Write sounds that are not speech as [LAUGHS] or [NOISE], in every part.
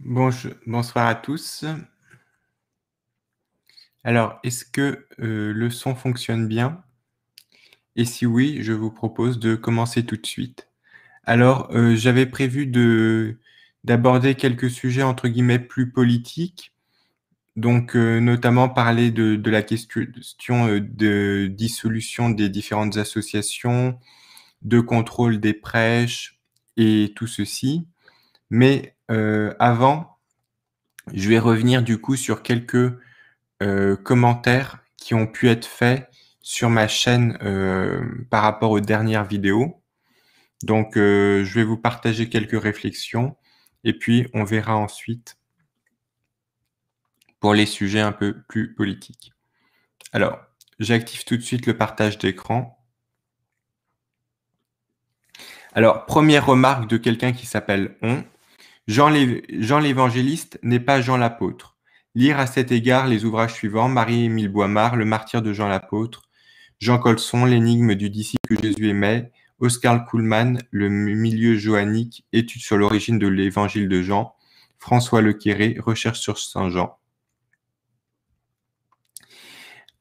bonsoir à tous. Alors, est-ce que euh, le son fonctionne bien Et si oui, je vous propose de commencer tout de suite. Alors, euh, j'avais prévu de, d'aborder quelques sujets entre guillemets plus politiques, donc euh, notamment parler de, de la question de dissolution des différentes associations, de contrôle des prêches et tout ceci. Mais euh, avant, je vais revenir du coup sur quelques euh, commentaires qui ont pu être faits sur ma chaîne euh, par rapport aux dernières vidéos. Donc, je vais vous partager quelques réflexions et puis on verra ensuite pour les sujets un peu plus politiques. Alors, j'active tout de suite le partage d'écran. Alors, première remarque de quelqu'un qui s'appelle On. Jean l'évangéliste n'est pas Jean l'apôtre. Lire à cet égard les ouvrages suivants Marie-Émile Boimard, Le martyr de Jean l'apôtre, Jean Colson, L'énigme du disciple que Jésus aimait, Oscar Kuhlmann, Le milieu johannique, Étude sur l'origine de l'évangile de Jean, François Le Quéré, Recherche sur Saint Jean.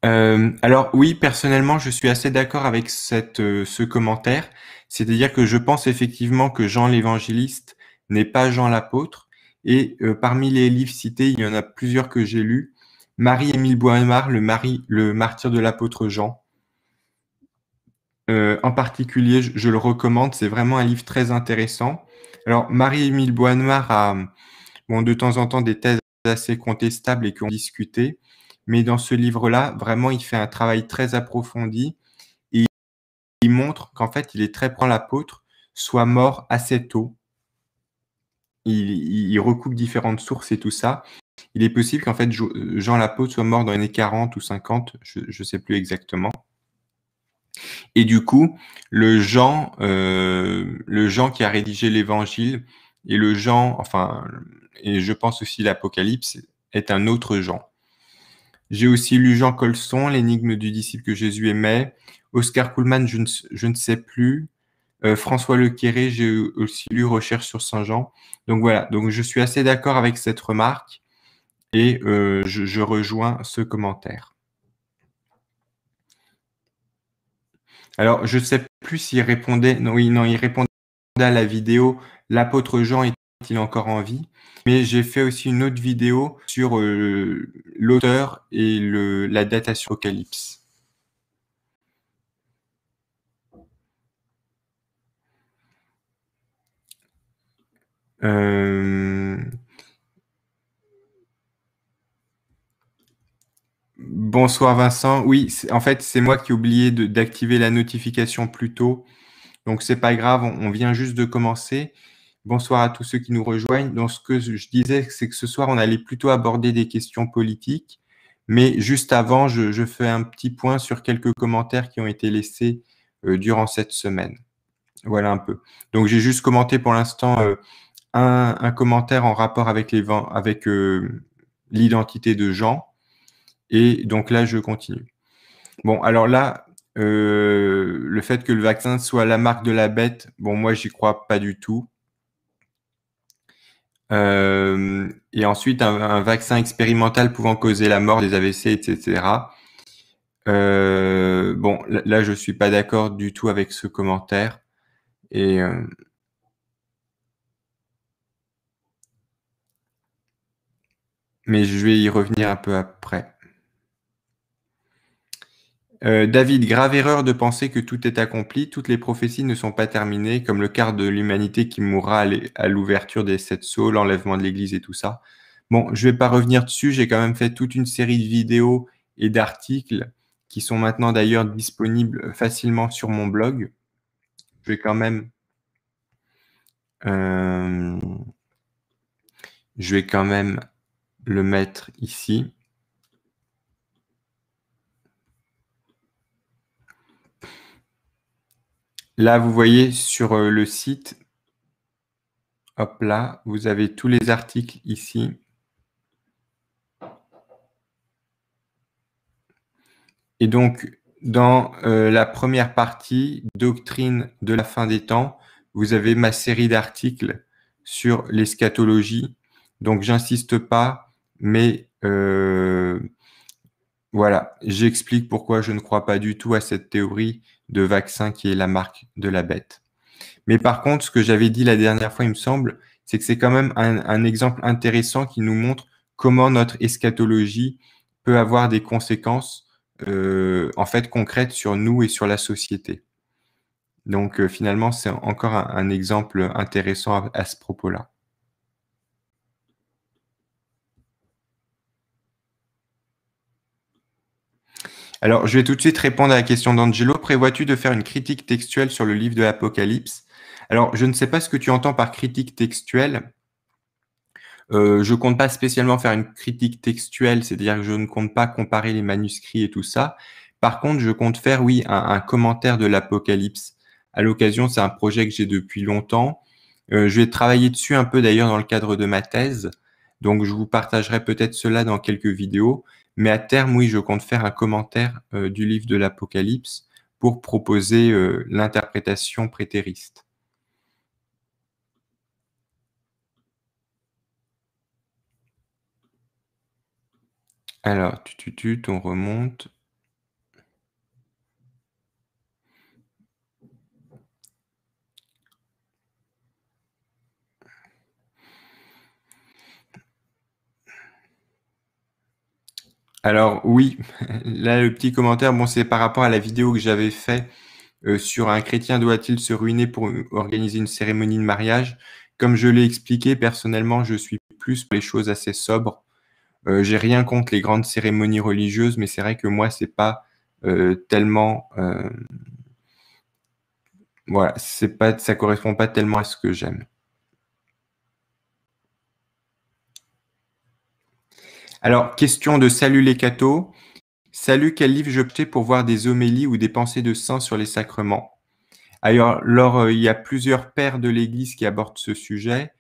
Euh, alors oui, personnellement, je suis assez d'accord avec cette, euh, ce commentaire. C'est-à-dire que je pense effectivement que Jean l'évangéliste n'est pas Jean l'apôtre. Et euh, parmi les livres cités, il y en a plusieurs que j'ai lus. Marie-Émile Boimard, le, mari, le martyr de l'apôtre Jean. Euh, en particulier, je, le recommande, c'est vraiment un livre très intéressant. Alors, Marie-Émile noir a bon, de temps en temps des thèses assez contestables et qu'on discutait, mais dans ce livre-là, vraiment, il fait un travail très approfondi et il montre qu'en fait, il est très près l'apôtre, soit mort assez tôt il, recoupe différentes sources et tout ça. Il est possible qu'en fait euh, Jean Lapote soit mort dans les années 40 ou 50, je ne sais plus exactement. Et du coup, le Jean, euh, le Jean qui a rédigé l'Évangile et le Jean, enfin, et je pense aussi l'Apocalypse, est un autre Jean. J'ai aussi lu Jean Colson, L'énigme du disciple que Jésus aimait, Oscar Kuhlmann, je ne, je ne sais plus, François euh, François Lequéré, j'ai aussi lu Recherche sur Saint-Jean. Donc voilà, donc je suis assez d'accord avec cette remarque et euh, je, rejoins ce commentaire. Alors, je ne sais plus s'il répondait, non, il répondait à la vidéo L'apôtre Jean est-il encore en vie Mais j'ai fait aussi une autre vidéo sur euh, l'auteur et le, la datation Apocalypse. Euh, bonsoir Vincent. Oui, en fait, c'est moi qui ai oublié d'activer la notification plus tôt. Donc, c'est pas grave, on, vient juste de commencer. Bonsoir à tous ceux qui nous rejoignent. Donc, ce que je disais, c'est que ce soir, on allait plutôt aborder des questions politiques. Mais juste avant, je, fais un petit point sur quelques commentaires qui ont été laissés euh, durant cette semaine. Voilà un peu. Donc, j'ai juste commenté pour l'instant euh, un, commentaire en rapport avec euh, l'identité de Jean. Et donc là, je continue. Bon, alors là, euh, le fait que le vaccin soit la marque de la bête, bon, moi, j'y crois pas du tout. Euh, et ensuite, un, vaccin expérimental pouvant causer la mort des AVC, etc. bon, là, je suis pas d'accord du tout avec ce commentaire. Et mais je vais y revenir un peu après. Euh, David, grave erreur de penser que tout est accompli, toutes les prophéties ne sont pas terminées, comme le quart de l'humanité qui mourra à l'ouverture des sept sceaux, l'enlèvement de l'Église et tout ça. Bon, je ne vais pas revenir dessus, j'ai quand même fait toute une série de vidéos et d'articles qui sont maintenant d'ailleurs disponibles facilement sur mon blog. Je vais quand même... Euh, je vais quand même le mettre ici. Là, vous voyez sur euh, le site, hop là, vous avez tous les articles ici. Et donc, dans euh, la première partie, Doctrine de la fin des temps, vous avez ma série d'articles sur l'eschatologie. Donc, j'insiste pas, mais euh, voilà, j'explique pourquoi je ne crois pas du tout à cette théorie de vaccin qui est la marque de la bête. Mais par contre, ce que j'avais dit la dernière fois, il me semble, c'est que c'est quand même un, exemple intéressant qui nous montre comment notre eschatologie peut avoir des conséquences euh, en fait concrètes sur nous et sur la société. Donc euh, finalement, c'est encore un, exemple intéressant à ce propos-là. Alors, je vais tout de suite répondre à la question d'Angelo. Prévois-tu de faire une critique textuelle sur le livre de l'Apocalypse Alors, je ne sais pas ce que tu entends par critique textuelle. Euh, je ne compte pas spécialement faire une critique textuelle, c'est-à-dire que je ne compte pas comparer les manuscrits et tout ça. Par contre, je compte faire, oui, un, un commentaire de l'Apocalypse. À l'occasion, c'est un projet que j'ai depuis longtemps. Euh, je vais travailler dessus un peu d'ailleurs dans le cadre de ma thèse. Donc, je vous partagerai peut-être cela dans quelques vidéos. Mais à terme, oui, je compte faire un commentaire euh, du livre de l'Apocalypse pour proposer euh, l'interprétation prétériste. Alors, tu, tu, tu, on remonte. Alors oui, [LAUGHS] là le petit commentaire, bon c'est par rapport à la vidéo que j'avais fait euh, sur un chrétien doit-il se ruiner pour organiser une cérémonie de mariage. Comme je l'ai expliqué, personnellement, je suis plus pour les choses assez sobres. Euh, j'ai rien contre les grandes cérémonies religieuses, mais c'est vrai que moi c'est pas euh, tellement voilà, c'est pas ça correspond pas tellement à ce que j'aime. Alors, question de Salut les cathos. Salut, quel livre j'optais pour voir des homélies ou des pensées de saints sur les sacrements Alors, euh, il y a plusieurs pères de l'Église qui abordent ce sujet.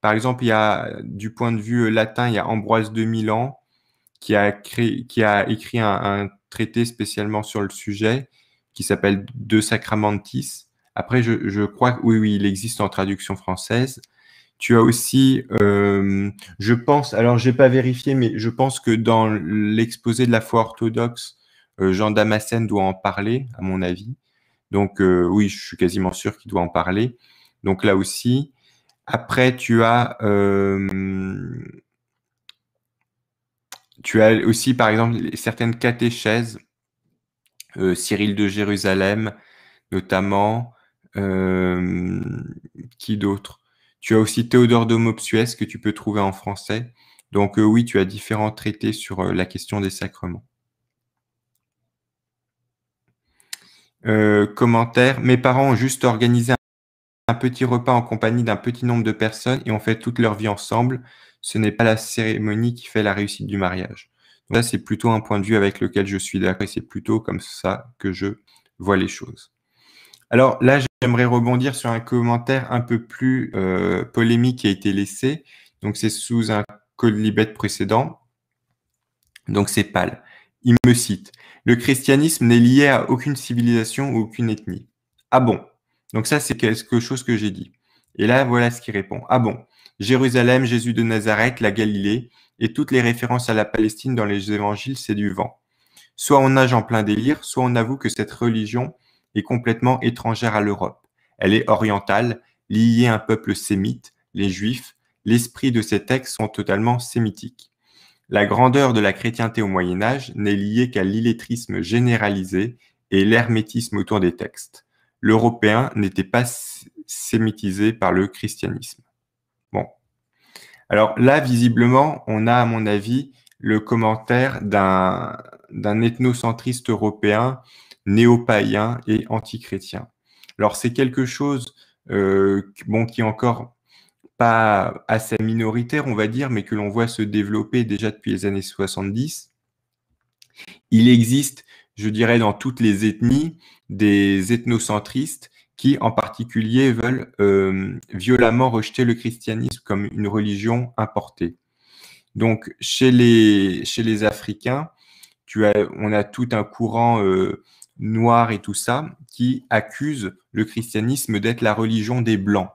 Par exemple, il y a, du point de vue euh, latin, il y a Ambroise de Milan qui a, a écrit un, traité spécialement sur le sujet qui s'appelle De Sacramentis. Après, je, crois oui, oui, il existe en traduction française. Tu as aussi, euh, je pense, alors je n'ai pas vérifié, mais je pense que dans l'exposé de la foi orthodoxe, euh, Jean Damascène doit en parler, à mon avis. Donc euh, oui, je suis quasiment sûr qu'il doit en parler. Donc là aussi, après, tu as, tu as aussi, par exemple, certaines catéchèses, Cyril de Jérusalem notamment, qui d'autres tu as aussi Théodore de que tu peux trouver en français. Donc euh, oui, tu as différents traités sur euh, la question des sacrements. Euh, commentaire. Mes parents ont juste organisé un petit repas en compagnie d'un petit nombre de personnes et ont fait toute leur vie ensemble. Ce n'est pas la cérémonie qui fait la réussite du mariage. ça, c'est plutôt un point de vue avec lequel je suis d'accord et c'est plutôt comme ça que je vois les choses. Alors là, j'aimerais rebondir sur un commentaire un peu plus euh, polémique qui a été laissé. Donc c'est sous un colibet précédent. Donc c'est pâle. Il me cite Le christianisme n'est lié à aucune civilisation ou aucune ethnie. Ah bon Donc ça, c'est quelque chose que j'ai dit. Et là, voilà ce qu'il répond. Ah bon Jérusalem, Jésus de Nazareth, la Galilée, et toutes les références à la Palestine dans les évangiles, c'est du vent. Soit on nage en plein délire, soit on avoue que cette religion est complètement étrangère à l'Europe. Elle est orientale, liée à un peuple sémite, les Juifs. L'esprit de ces textes sont totalement sémitiques. La grandeur de la chrétienté au Moyen Âge n'est liée qu'à l'illettrisme généralisé et l'hermétisme autour des textes. L'européen n'était pas sémitisé par le christianisme. Bon. Alors là, visiblement, on a, à mon avis, le commentaire d'un ethnocentriste européen néo et antichrétiens. Alors c'est quelque chose euh, bon, qui est encore pas assez minoritaire, on va dire, mais que l'on voit se développer déjà depuis les années 70. Il existe, je dirais, dans toutes les ethnies, des ethnocentristes qui, en particulier, veulent euh, violemment rejeter le christianisme comme une religion importée. Donc, chez les, chez les Africains, tu as, on a tout un courant euh, Noirs et tout ça, qui accusent le christianisme d'être la religion des blancs.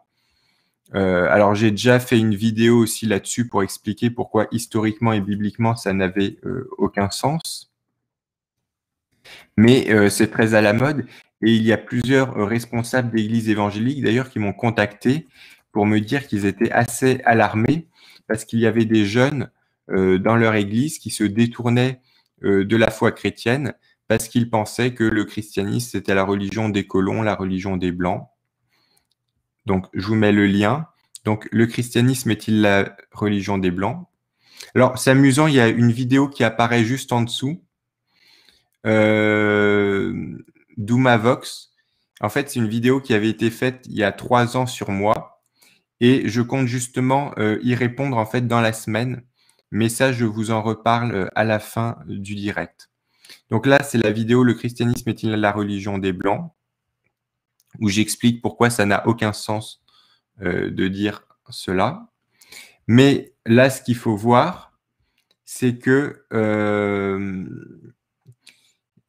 Euh, alors j'ai déjà fait une vidéo aussi là-dessus pour expliquer pourquoi historiquement et bibliquement ça n'avait euh, aucun sens. Mais euh, c'est très à la mode et il y a plusieurs responsables d'églises évangéliques d'ailleurs qui m'ont contacté pour me dire qu'ils étaient assez alarmés parce qu'il y avait des jeunes dans leur église qui se détournaient de la foi chrétienne parce qu'il pensait que le christianisme, c'était la religion des colons, la religion des blancs. Donc, je vous mets le lien. Donc, le christianisme est-il la religion des blancs Alors, c'est amusant, il y a une vidéo qui apparaît juste en dessous. Euh, Vox. En fait, c'est une vidéo qui avait été faite il y a trois ans sur moi. Et je compte justement euh, y répondre en fait dans la semaine. Mais ça, je vous en reparle euh, à la fin du direct. Donc là, c'est la vidéo Le christianisme est-il la religion des Blancs où j'explique pourquoi ça n'a aucun sens euh, de dire cela. Mais là, ce qu'il faut voir, c'est que euh,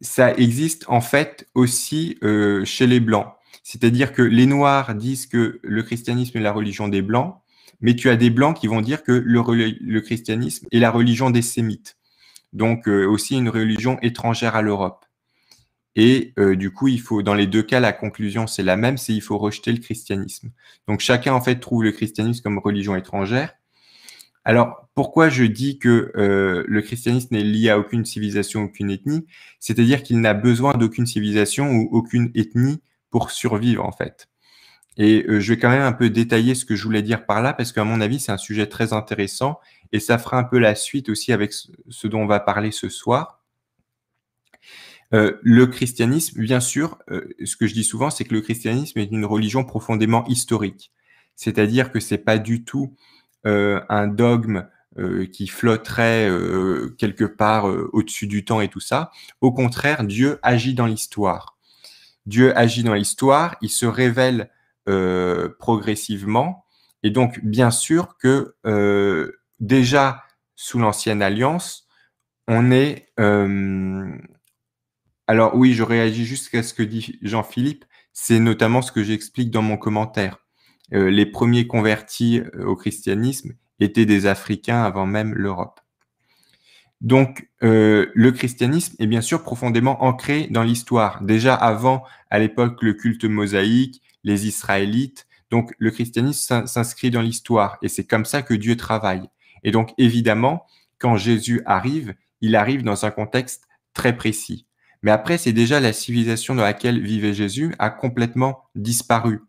ça existe en fait aussi euh, chez les Blancs. C'est-à-dire que les Noirs disent que le christianisme est la religion des Blancs, mais tu as des Blancs qui vont dire que le, le christianisme est la religion des Sémites donc euh, aussi une religion étrangère à l'Europe. Et euh, du coup, il faut, dans les deux cas, la conclusion c'est la même, c'est il faut rejeter le christianisme. Donc chacun en fait trouve le christianisme comme religion étrangère. Alors pourquoi je dis que euh, le christianisme n'est lié à aucune civilisation, aucune ethnie C'est-à-dire qu'il n'a besoin d'aucune civilisation ou aucune ethnie pour survivre en fait. Et je vais quand même un peu détailler ce que je voulais dire par là parce qu'à mon avis c'est un sujet très intéressant et ça fera un peu la suite aussi avec ce dont on va parler ce soir. Euh, le christianisme, bien sûr, euh, ce que je dis souvent, c'est que le christianisme est une religion profondément historique. C'est-à-dire que c'est pas du tout euh, un dogme qui flotterait quelque part au-dessus du temps et tout ça. Au contraire, Dieu agit dans l'histoire. Dieu agit dans l'histoire, il se révèle progressivement. Et donc, bien sûr que déjà sous l'ancienne alliance, on est... Euh, alors oui, je réagis juste à ce que dit Jean-Philippe. C'est notamment ce que j'explique dans mon commentaire. Euh, les premiers convertis euh, au christianisme étaient des Africains avant même l'Europe. Donc, le christianisme est bien sûr profondément ancré dans l'histoire. Déjà avant, à l'époque, le culte mosaïque, les Israélites. Donc, le christianisme s'inscrit dans l'histoire et c'est comme ça que Dieu travaille. Et donc, évidemment, quand Jésus arrive, il arrive dans un contexte très précis. Mais après, c'est déjà la civilisation dans laquelle vivait Jésus a complètement disparu.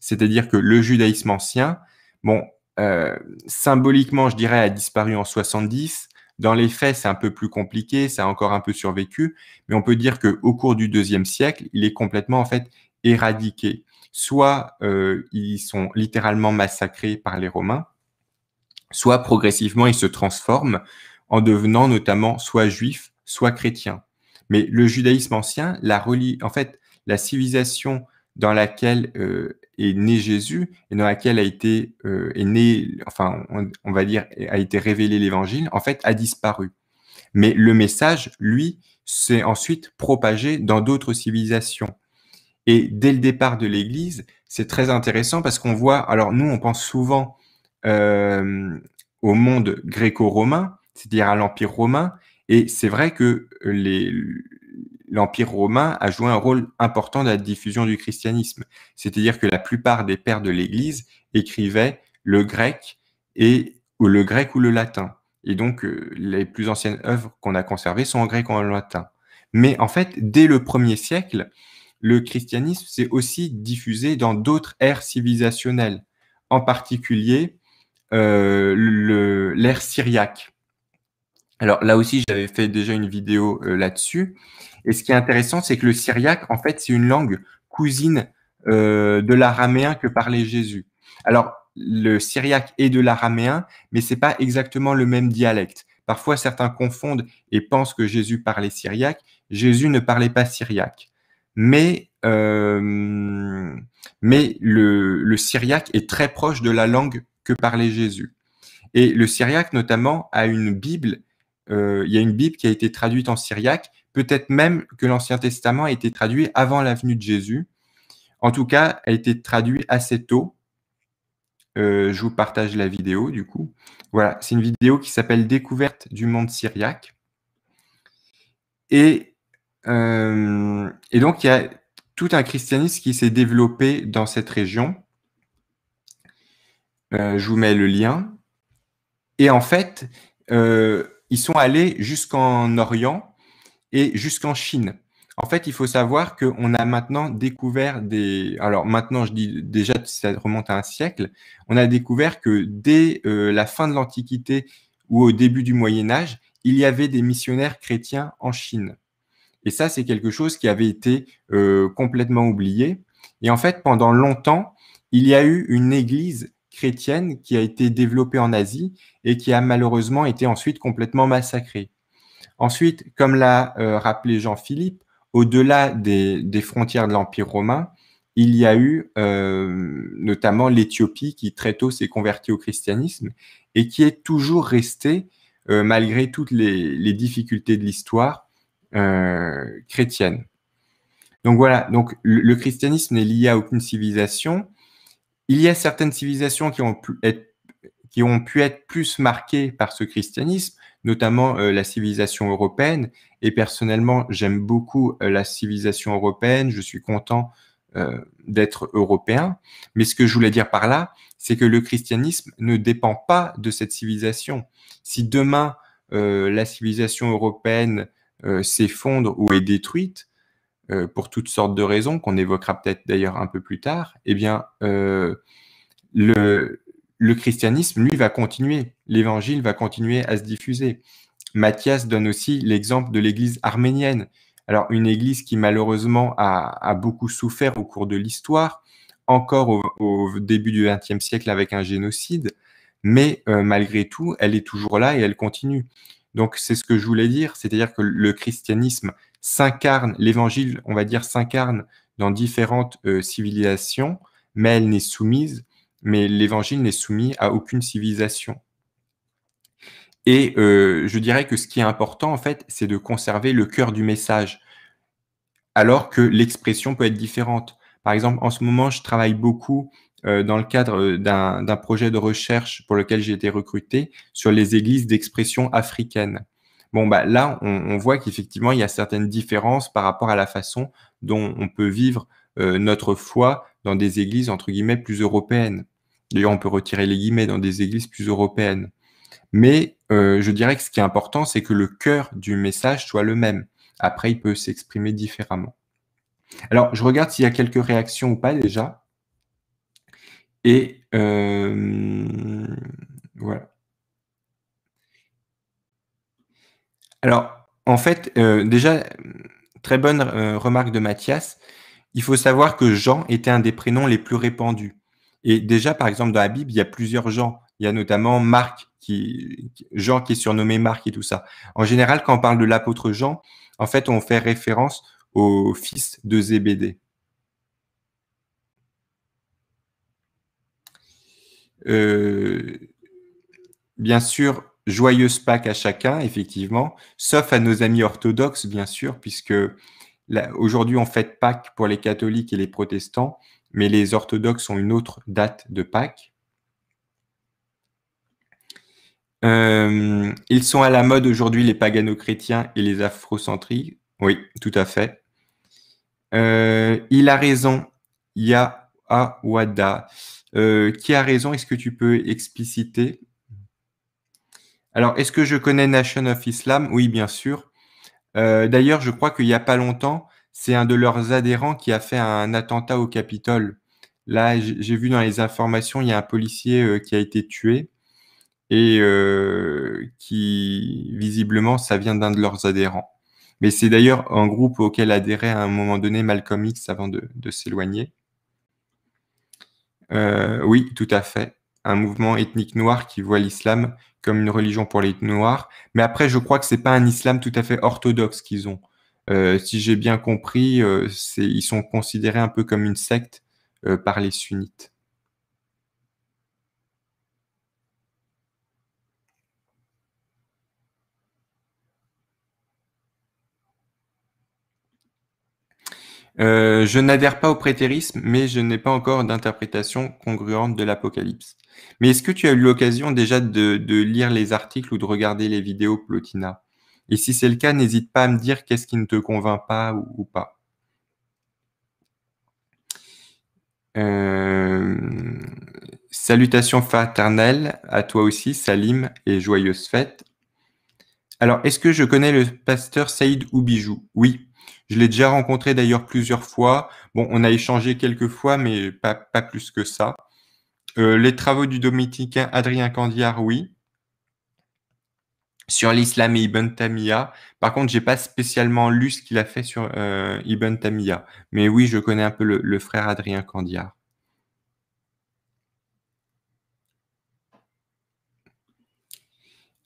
C'est-à-dire que le judaïsme ancien, bon, euh, symboliquement, je dirais, a disparu en 70. Dans les faits, c'est un peu plus compliqué, ça a encore un peu survécu, mais on peut dire qu'au cours du deuxième siècle, il est complètement en fait éradiqué. Soit euh, ils sont littéralement massacrés par les Romains, soit progressivement il se transforme en devenant notamment soit juif, soit chrétien. Mais le judaïsme ancien la relie, en fait, la civilisation dans laquelle euh, est né Jésus et dans laquelle a été euh, est né, enfin, on, va dire, a été révélé l'Évangile, en fait, a disparu. Mais le message, lui, s'est ensuite propagé dans d'autres civilisations. Et dès le départ de l'Église, c'est très intéressant parce qu'on voit, alors nous, on pense souvent euh, au monde gréco-romain, c'est-à-dire à, l'Empire romain. Et c'est vrai que l'Empire romain a joué un rôle important dans la diffusion du christianisme. C'est-à-dire que la plupart des pères de l'Église écrivaient le grec et ou le grec ou le latin. Et donc, euh, les plus anciennes œuvres qu'on a conservées sont en grec ou en latin. Mais en fait, dès le premier siècle, le christianisme s'est aussi diffusé dans d'autres aires civilisationnelles, en particulier euh, l'air syriaque. Alors là aussi, j'avais fait déjà une vidéo euh, là-dessus. Et ce qui est intéressant, c'est que le syriaque, en fait, c'est une langue cousine euh, de l'araméen que parlait Jésus. Alors, le syriaque est de l'araméen, mais c'est pas exactement le même dialecte. Parfois, certains confondent et pensent que Jésus parlait syriaque. Jésus ne parlait pas syriaque. Mais, mais le, le, syriaque est très proche de la langue que parlait Jésus. Et le syriaque, notamment, a une Bible. Euh, il y a une Bible qui a été traduite en syriaque. Peut-être même que l'Ancien Testament a été traduit avant la venue de Jésus. En tout cas, a été traduit assez tôt. Euh, je vous partage la vidéo, du coup. Voilà, c'est une vidéo qui s'appelle Découverte du monde syriaque. Et, euh, et donc, il y a tout un christianisme qui s'est développé dans cette région euh, je vous mets le lien. Et en fait, euh, ils sont allés jusqu'en Orient et jusqu'en Chine. En fait, il faut savoir qu'on a maintenant découvert des. Alors maintenant, je dis déjà, ça remonte à un siècle. On a découvert que dès euh, la fin de l'Antiquité ou au début du Moyen Âge, il y avait des missionnaires chrétiens en Chine. Et ça, c'est quelque chose qui avait été complètement oublié. Et en fait, pendant longtemps, il y a eu une église qui a été développée en Asie et qui a malheureusement été ensuite complètement massacrée. Ensuite, comme l'a euh, rappelé Jean-Philippe, au-delà des, frontières de l'Empire romain, il y a eu euh, notamment l'Éthiopie qui très tôt s'est convertie au christianisme et qui est toujours restée, euh, malgré toutes les, difficultés de l'histoire, chrétienne. Donc voilà, donc le christianisme n'est lié à aucune civilisation, il y a certaines civilisations qui ont pu être, qui ont pu être plus marquées par ce christianisme, notamment euh, la civilisation européenne. Et personnellement, j'aime beaucoup euh, la civilisation européenne. Je suis content euh, d'être européen. Mais ce que je voulais dire par là, c'est que le christianisme ne dépend pas de cette civilisation. Si demain la civilisation européenne s'effondre ou est détruite, euh, pour toutes sortes de raisons, qu'on évoquera peut-être d'ailleurs un peu plus tard, eh bien, euh, le, christianisme, lui, va continuer. L'évangile va continuer à se diffuser. Matthias donne aussi l'exemple de l'église arménienne. Alors, une église qui, malheureusement, a, beaucoup souffert au cours de l'histoire, encore au, début du XXe siècle avec un génocide, mais euh, malgré tout, elle est toujours là et elle continue. Donc, c'est ce que je voulais dire, c'est-à-dire que le christianisme s'incarne, l'évangile, on va dire, s'incarne dans différentes euh, civilisations, mais elle n'est soumise, mais l'évangile n'est soumis à aucune civilisation. Et euh, je dirais que ce qui est important, en fait, c'est de conserver le cœur du message, alors que l'expression peut être différente. Par exemple, en ce moment, je travaille beaucoup euh, dans le cadre d'un projet de recherche pour lequel j'ai été recruté sur les églises d'expression africaine. Bon, bah, là, on, voit qu'effectivement, il y a certaines différences par rapport à la façon dont on peut vivre euh, notre foi dans des églises, entre guillemets, plus européennes. D'ailleurs, on peut retirer les guillemets dans des églises plus européennes. Mais euh, je dirais que ce qui est important, c'est que le cœur du message soit le même. Après, il peut s'exprimer différemment. Alors, je regarde s'il y a quelques réactions ou pas déjà. Et euh, voilà. Alors, en fait, euh, déjà, très bonne euh, remarque de Mathias. Il faut savoir que Jean était un des prénoms les plus répandus. Et déjà, par exemple, dans la Bible, il y a plusieurs Jean. Il y a notamment Marc, qui, Jean qui est surnommé Marc et tout ça. En général, quand on parle de l'apôtre Jean, en fait, on fait référence au fils de Zébédée. Euh, bien sûr, joyeuse Pâques à chacun, effectivement, sauf à nos amis orthodoxes, bien sûr, puisque aujourd'hui on fête Pâques pour les catholiques et les protestants, mais les orthodoxes ont une autre date de Pâques. Euh, ils sont à la mode aujourd'hui les pagano-chrétiens et les afrocentriques. Oui, tout à fait. Euh, il a raison, Yahawada. Euh, qui a raison Est-ce que tu peux expliciter alors, est-ce que je connais Nation of Islam Oui, bien sûr. Euh, d'ailleurs, je crois qu'il n'y a pas longtemps, c'est un de leurs adhérents qui a fait un attentat au Capitole. Là, j'ai vu dans les informations, il y a un policier euh, qui a été tué et euh, qui, visiblement, ça vient d'un de leurs adhérents. Mais c'est d'ailleurs un groupe auquel adhérait à un moment donné Malcolm X avant de, s'éloigner. oui, tout à fait. Un mouvement ethnique noir qui voit l'islam comme une religion pour les noirs. Mais après, je crois que c'est pas un islam tout à fait orthodoxe qu'ils ont. Euh, si j'ai bien compris, euh, ils sont considérés un peu comme une secte euh, par les sunnites. je n'adhère pas au prétérisme, mais je n'ai pas encore d'interprétation congruente de l'Apocalypse. Mais est-ce que tu as eu l'occasion déjà de, lire les articles ou de regarder les vidéos Plotina Et si c'est le cas, n'hésite pas à me dire qu'est-ce qui ne te convainc pas ou, pas. Euh, salutations fraternelles à toi aussi, Salim, et joyeuses fêtes. Alors, est-ce que je connais le pasteur Saïd Oubijou Oui, je l'ai déjà rencontré d'ailleurs plusieurs fois. Bon, on a échangé quelques fois, mais pas plus que ça. Euh, les travaux du dominicain Adrien Candiar, oui. Sur l'islam et Ibn Tamia. Par contre, je n'ai pas spécialement lu ce qu'il a fait sur euh, Ibn Tamia. Mais oui, je connais un peu le, frère Adrien Candiar.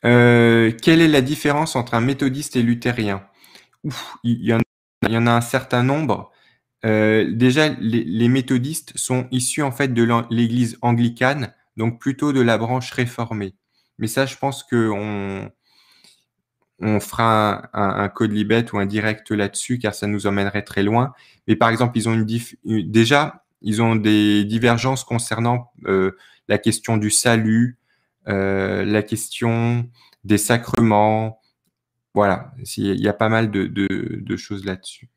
Euh, quelle est la différence entre un méthodiste et luthérien il y en a un certain nombre. Euh, déjà, les, méthodistes sont issus en fait de l'Église anglicane, donc plutôt de la branche réformée. Mais ça, je pense qu'on on fera un, code libet ou un direct là-dessus, car ça nous emmènerait très loin. Mais par exemple, ils ont une déjà, ils ont des divergences concernant euh, la question du salut, euh, la question des sacrements. Voilà, il y a pas mal de choses là-dessus.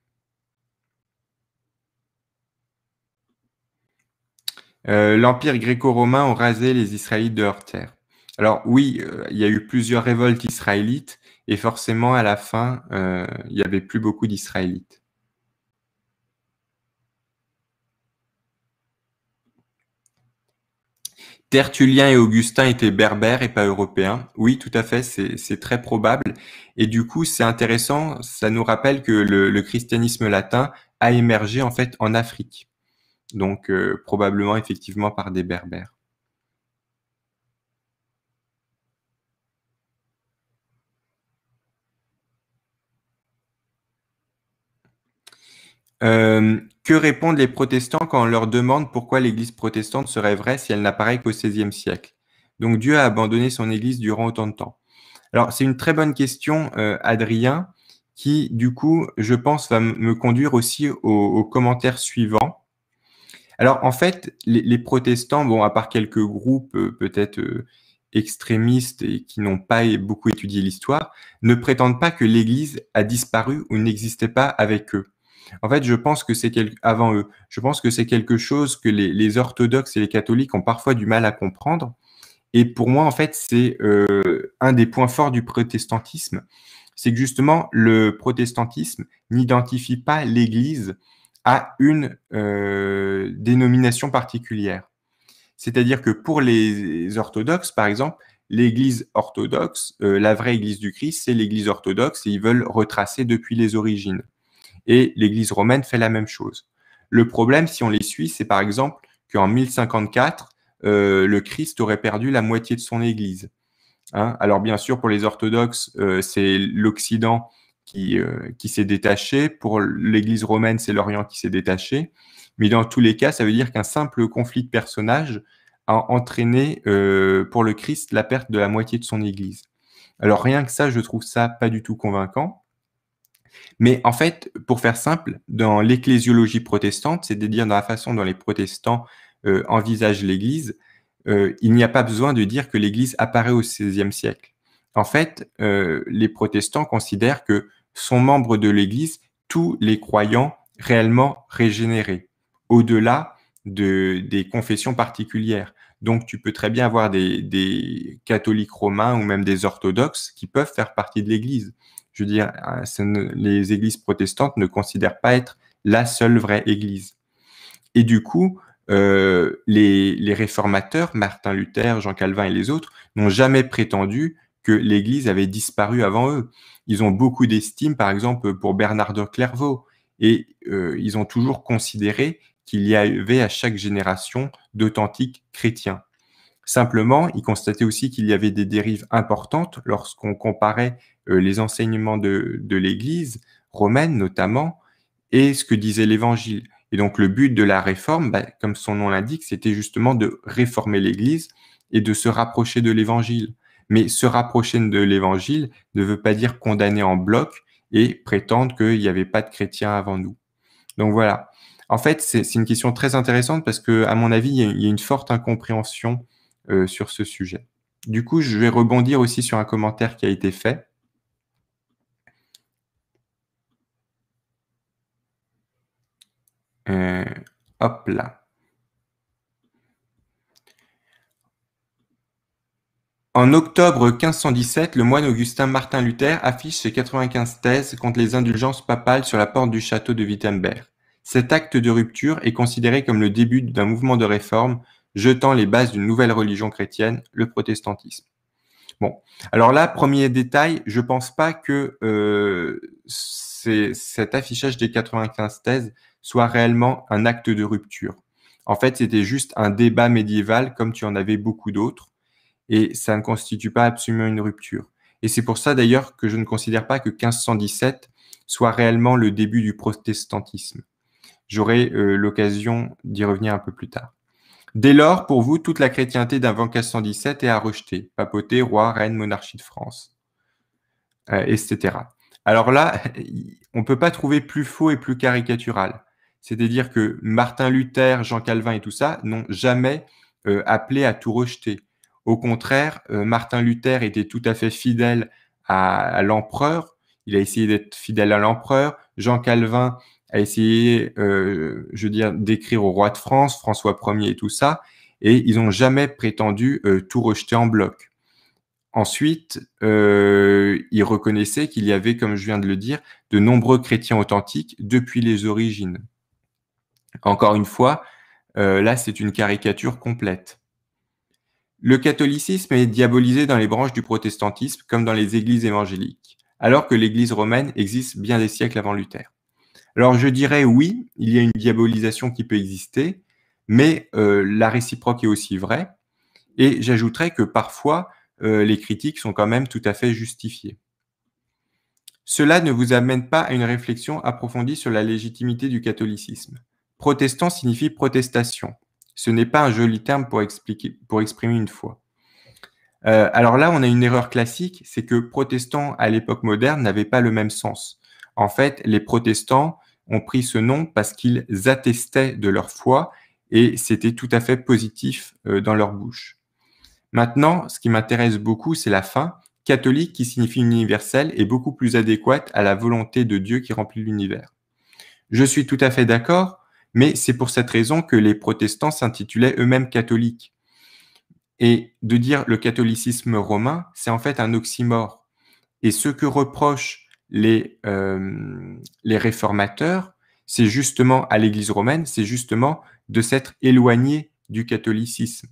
Euh, l'Empire gréco-romain ont rasé les Israélites de leur terre. Alors oui, euh, il y a eu plusieurs révoltes israélites et forcément à la fin, euh, il n'y avait plus beaucoup d'Israélites. Tertullien et Augustin étaient berbères et pas européens. Oui, tout à fait, c'est très probable. Et du coup, c'est intéressant, ça nous rappelle que le christianisme latin a émergé en fait en Afrique donc euh, probablement effectivement par des berbères. Euh, que répondent les protestants quand on leur demande pourquoi l'Église protestante serait vraie si elle n'apparaît qu'au XVIe siècle Donc Dieu a abandonné son Église durant autant de temps. Alors c'est une très bonne question, euh, Adrien, qui du coup, je pense, va me conduire aussi aux au commentaire suivant. Alors en fait, les, protestants, bon, à part quelques groupes euh, peut-être euh, extrémistes et qui n'ont pas beaucoup étudié l'histoire, ne prétendent pas que l'Église a disparu ou n'existait pas avec eux. En fait, je pense que c'est eux. Je pense que c'est quelque chose que les, orthodoxes et les catholiques ont parfois du mal à comprendre. Et pour moi, en fait, c'est euh, un des points forts du protestantisme, c'est que justement le protestantisme n'identifie pas l'Église à une euh, dénomination particulière. C'est-à-dire que pour les orthodoxes, par exemple, l'Église orthodoxe, euh, la vraie Église du Christ, c'est l'Église orthodoxe et ils veulent retracer depuis les origines. Et l'Église romaine fait la même chose. Le problème, si on les suit, c'est par exemple qu'en 1054, euh, le Christ aurait perdu la moitié de son Église. Hein. Alors bien sûr, pour les orthodoxes, c'est l'Occident euh, qui, s'est détaché. Pour l'Église romaine, c'est l'Orient qui s'est détaché. Mais dans tous les cas, ça veut dire qu'un simple conflit de personnages a entraîné euh, pour le Christ la perte de la moitié de son Église. Alors rien que ça, je trouve ça pas du tout convaincant. Mais en fait, pour faire simple, dans l'ecclésiologie protestante, c'est-à-dire dans la façon dont les protestants euh, envisagent l'Église, il n'y a pas besoin de dire que l'Église apparaît au XVIe siècle en fait, euh, les protestants considèrent que sont membres de l'Église tous les croyants réellement régénérés, au-delà de, des confessions particulières. Donc, tu peux très bien avoir des, catholiques romains ou même des orthodoxes qui peuvent faire partie de l'Église. Je veux dire, euh, les églises protestantes ne considèrent pas être la seule vraie Église. Et du coup, euh, les, réformateurs, Martin Luther, Jean Calvin et les autres, n'ont jamais prétendu que l'Église avait disparu avant eux. Ils ont beaucoup d'estime, par exemple, pour Bernard de Clairvaux, et euh, ils ont toujours considéré qu'il y avait à chaque génération d'authentiques chrétiens. Simplement, ils constataient aussi qu'il y avait des dérives importantes lorsqu'on comparait euh, les enseignements de, l'Église romaine notamment et ce que disait l'Évangile. Et donc le but de la réforme, bah, comme son nom l'indique, c'était justement de réformer l'Église et de se rapprocher de l'Évangile. Mais se rapprocher de l'évangile ne veut pas dire condamner en bloc et prétendre qu'il n'y avait pas de chrétiens avant nous. Donc voilà. En fait, c'est une question très intéressante parce que, à mon avis, il y a une forte incompréhension euh, sur ce sujet. Du coup, je vais rebondir aussi sur un commentaire qui a été fait. Euh, hop là. En octobre 1517, le moine augustin Martin Luther affiche ses 95 thèses contre les indulgences papales sur la porte du château de Wittenberg. Cet acte de rupture est considéré comme le début d'un mouvement de réforme jetant les bases d'une nouvelle religion chrétienne, le protestantisme. Bon, alors là, premier détail, je ne pense pas que euh, cet affichage des 95 thèses soit réellement un acte de rupture. En fait, c'était juste un débat médiéval comme tu en avais beaucoup d'autres et ça ne constitue pas absolument une rupture. Et c'est pour ça d'ailleurs que je ne considère pas que 1517 soit réellement le début du protestantisme. J'aurai euh, l'occasion d'y revenir un peu plus tard. Dès lors, pour vous, toute la chrétienté d'avant 1517 est à rejeter. Papauté, roi, reine, monarchie de France, euh, etc. Alors là, [LAUGHS] on ne peut pas trouver plus faux et plus caricatural. C'est-à-dire que Martin Luther, Jean Calvin et tout ça n'ont jamais euh, appelé à tout rejeter. Au contraire, euh, Martin Luther était tout à fait fidèle à, l'empereur. Il a essayé d'être fidèle à l'empereur. Jean Calvin a essayé, euh, je veux dire, d'écrire au roi de France, François Ier et tout ça. Et ils n'ont jamais prétendu euh, tout rejeter en bloc. Ensuite, ils reconnaissaient qu'il y avait, comme je viens de le dire, de nombreux chrétiens authentiques depuis les origines. Encore une fois, là, c'est une caricature complète. Le catholicisme est diabolisé dans les branches du protestantisme comme dans les églises évangéliques, alors que l'église romaine existe bien des siècles avant Luther. Alors je dirais oui, il y a une diabolisation qui peut exister, mais euh, la réciproque est aussi vraie. Et j'ajouterais que parfois, euh, les critiques sont quand même tout à fait justifiées. Cela ne vous amène pas à une réflexion approfondie sur la légitimité du catholicisme. Protestant signifie protestation. Ce n'est pas un joli terme pour, expliquer, pour exprimer une foi. Euh, alors là, on a une erreur classique, c'est que protestants à l'époque moderne n'avaient pas le même sens. En fait, les protestants ont pris ce nom parce qu'ils attestaient de leur foi et c'était tout à fait positif euh, dans leur bouche. Maintenant, ce qui m'intéresse beaucoup, c'est la fin. Catholique, qui signifie universel, est beaucoup plus adéquate à la volonté de Dieu qui remplit l'univers. Je suis tout à fait d'accord mais c'est pour cette raison que les protestants s'intitulaient eux-mêmes catholiques. Et de dire le catholicisme romain, c'est en fait un oxymore. Et ce que reprochent les, euh, les réformateurs, c'est justement à l'Église romaine, c'est justement de s'être éloigné du catholicisme.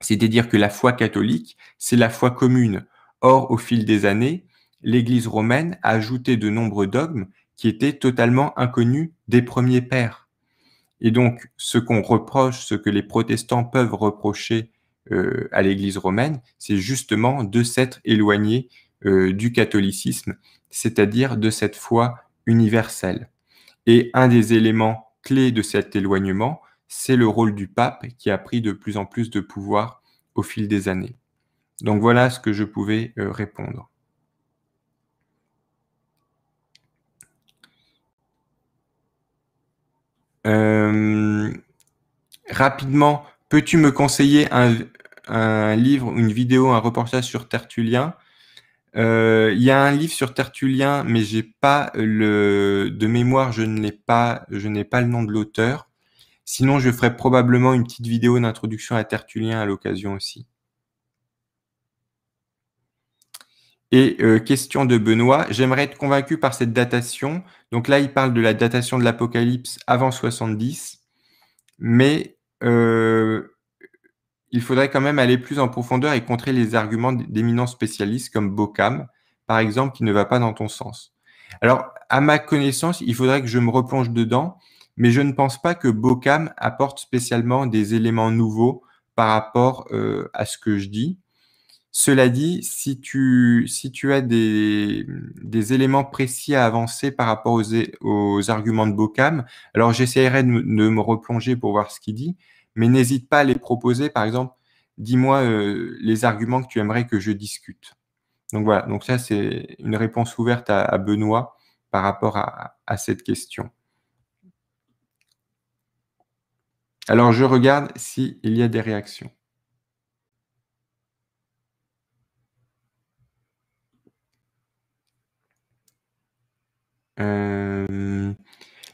C'est-à-dire que la foi catholique, c'est la foi commune. Or, au fil des années, l'Église romaine a ajouté de nombreux dogmes qui étaient totalement inconnus des premiers pères. Et donc, ce qu'on reproche, ce que les protestants peuvent reprocher euh, à l'Église romaine, c'est justement de s'être éloigné euh, du catholicisme, c'est-à-dire de cette foi universelle. Et un des éléments clés de cet éloignement, c'est le rôle du pape qui a pris de plus en plus de pouvoir au fil des années. Donc voilà ce que je pouvais euh, répondre. Euh, rapidement, peux-tu me conseiller un, livre, une vidéo, un reportage sur Tertullien euh, Il y a un livre sur Tertullien, mais j'ai pas le de mémoire, je pas, je n'ai pas le nom de l'auteur. Sinon, je ferai probablement une petite vidéo d'introduction à Tertullien à l'occasion aussi. Et euh, question de Benoît, j'aimerais être convaincu par cette datation. Donc là, il parle de la datation de l'Apocalypse avant 70, mais euh, il faudrait quand même aller plus en profondeur et contrer les arguments d'éminents spécialistes comme Bocam, par exemple, qui ne va pas dans ton sens. Alors, à ma connaissance, il faudrait que je me replonge dedans, mais je ne pense pas que Bocam apporte spécialement des éléments nouveaux par rapport euh, à ce que je dis. Cela dit, si tu, si tu as des, éléments précis à avancer par rapport aux, aux arguments de Bocam, alors j'essaierai de, me replonger pour voir ce qu'il dit, mais n'hésite pas à les proposer. Par exemple, dis-moi euh, les arguments que tu aimerais que je discute. Donc voilà, donc ça c'est une réponse ouverte à, Benoît par rapport à, à cette question. Alors je regarde s'il y a des réactions. Euh,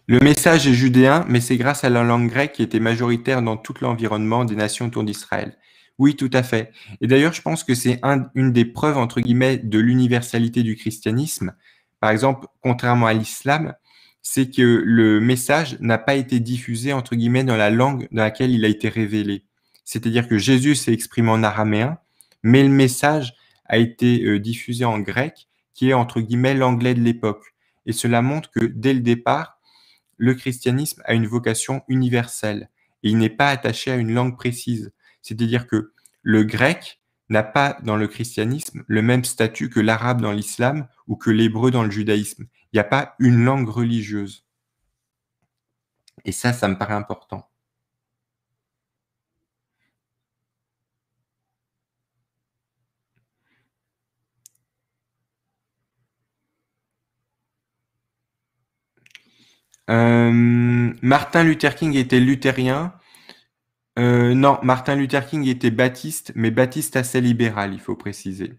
le message est judéen, mais c'est grâce à la langue grecque qui était majoritaire dans tout l'environnement des nations autour d'Israël. Oui, tout à fait. Et d'ailleurs, je pense que c'est une des preuves, entre guillemets, de l'universalité du christianisme. Par exemple, contrairement à l'islam, c'est que le message n'a pas été diffusé, entre guillemets, dans la langue dans laquelle il a été révélé. C'est-à-dire que Jésus s'est exprimé en araméen, mais le message a été euh, diffusé en grec, qui est, entre guillemets, l'anglais de l'époque. Et cela montre que dès le départ, le christianisme a une vocation universelle. Et il n'est pas attaché à une langue précise. C'est-à-dire que le grec n'a pas dans le christianisme le même statut que l'arabe dans l'islam ou que l'hébreu dans le judaïsme. Il n'y a pas une langue religieuse. Et ça, ça me paraît important. Euh, Martin Luther King était luthérien. Euh, non, Martin Luther King était baptiste, mais baptiste assez libéral, il faut préciser.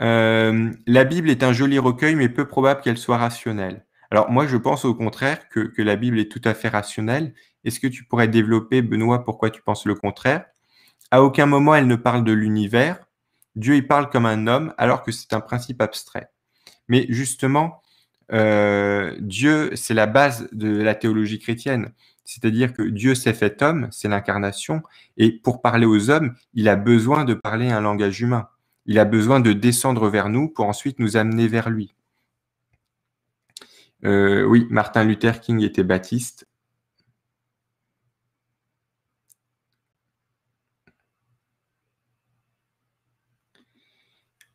Euh, la Bible est un joli recueil, mais peu probable qu'elle soit rationnelle. Alors moi, je pense au contraire que, que la Bible est tout à fait rationnelle. Est-ce que tu pourrais développer, Benoît, pourquoi tu penses le contraire À aucun moment, elle ne parle de l'univers. Dieu y parle comme un homme, alors que c'est un principe abstrait. Mais justement, euh, Dieu, c'est la base de la théologie chrétienne. C'est-à-dire que Dieu s'est fait homme, c'est l'incarnation, et pour parler aux hommes, il a besoin de parler un langage humain. Il a besoin de descendre vers nous pour ensuite nous amener vers lui. Euh, oui, Martin Luther King était baptiste.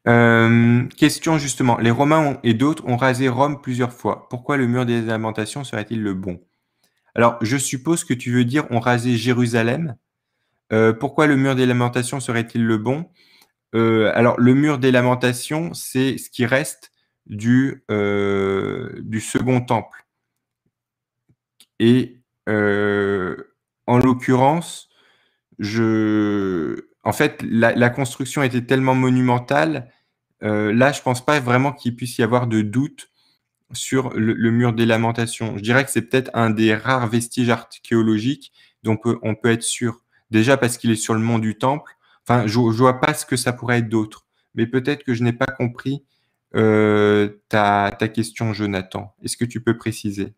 Euh, question justement, les Romains et d'autres ont rasé Rome plusieurs fois. Pourquoi le mur des lamentations serait-il le bon Alors, je suppose que tu veux dire ont rasé Jérusalem. Euh, pourquoi le mur des lamentations serait-il le bon euh, Alors, le mur des lamentations, c'est ce qui reste du, du second temple. Et en l'occurrence, je, en fait, la, construction était tellement monumentale. Euh, là, je pense pas vraiment qu'il puisse y avoir de doute sur le, mur des lamentations. Je dirais que c'est peut-être un des rares vestiges archéologiques dont on peut, être sûr. Déjà parce qu'il est sur le mont du temple. Enfin, je, ne vois pas ce que ça pourrait être d'autre. Mais peut-être que je n'ai pas compris euh, ta, ta question, Jonathan. Est-ce que tu peux préciser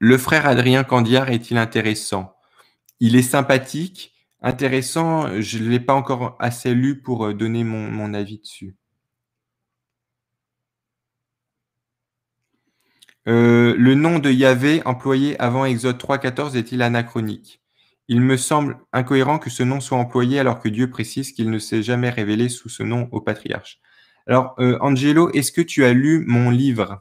Le frère Adrien Candiar est-il intéressant il est sympathique, intéressant. Je ne l'ai pas encore assez lu pour euh, donner mon, avis dessus. Euh, le nom de Yahvé employé avant Exode 3.14 est-il anachronique Il me semble incohérent que ce nom soit employé alors que Dieu précise qu'il ne s'est jamais révélé sous ce nom au patriarche. Alors, euh, Angelo, est-ce que tu as lu mon livre,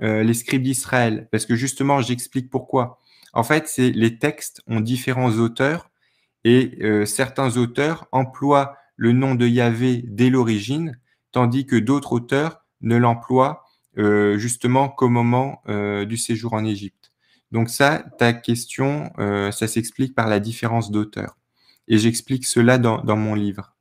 Les Scribes d'Israël Parce que justement, j'explique pourquoi. En fait, c'est les textes ont différents auteurs et euh, certains auteurs emploient le nom de Yahvé dès l'origine, tandis que d'autres auteurs ne l'emploient euh, justement qu'au moment euh, du séjour en Égypte. Donc ça, ta question, ça s'explique par la différence d'auteur. Et j'explique cela dans mon livre.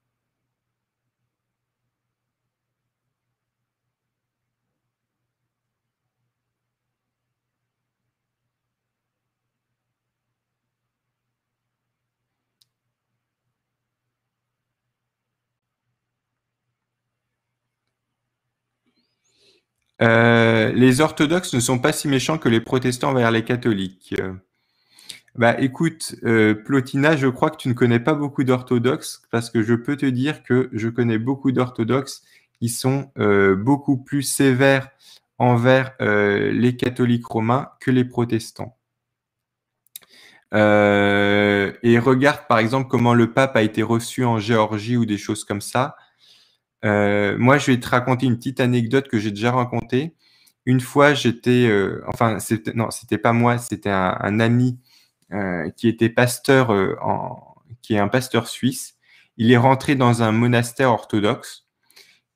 Euh, les orthodoxes ne sont pas si méchants que les protestants envers les catholiques. bah écoute, euh, Plotina, je crois que tu ne connais pas beaucoup d'orthodoxes parce que je peux te dire que je connais beaucoup d'orthodoxes qui sont euh, beaucoup plus sévères envers les catholiques romains que les protestants. et regarde par exemple comment le pape a été reçu en Géorgie ou des choses comme ça. Euh, moi, je vais te raconter une petite anecdote que j'ai déjà racontée. Une fois, j'étais, euh, enfin, c'était, non, c'était pas moi, c'était un, ami euh, qui était pasteur, qui est un pasteur suisse. Il est rentré dans un monastère orthodoxe.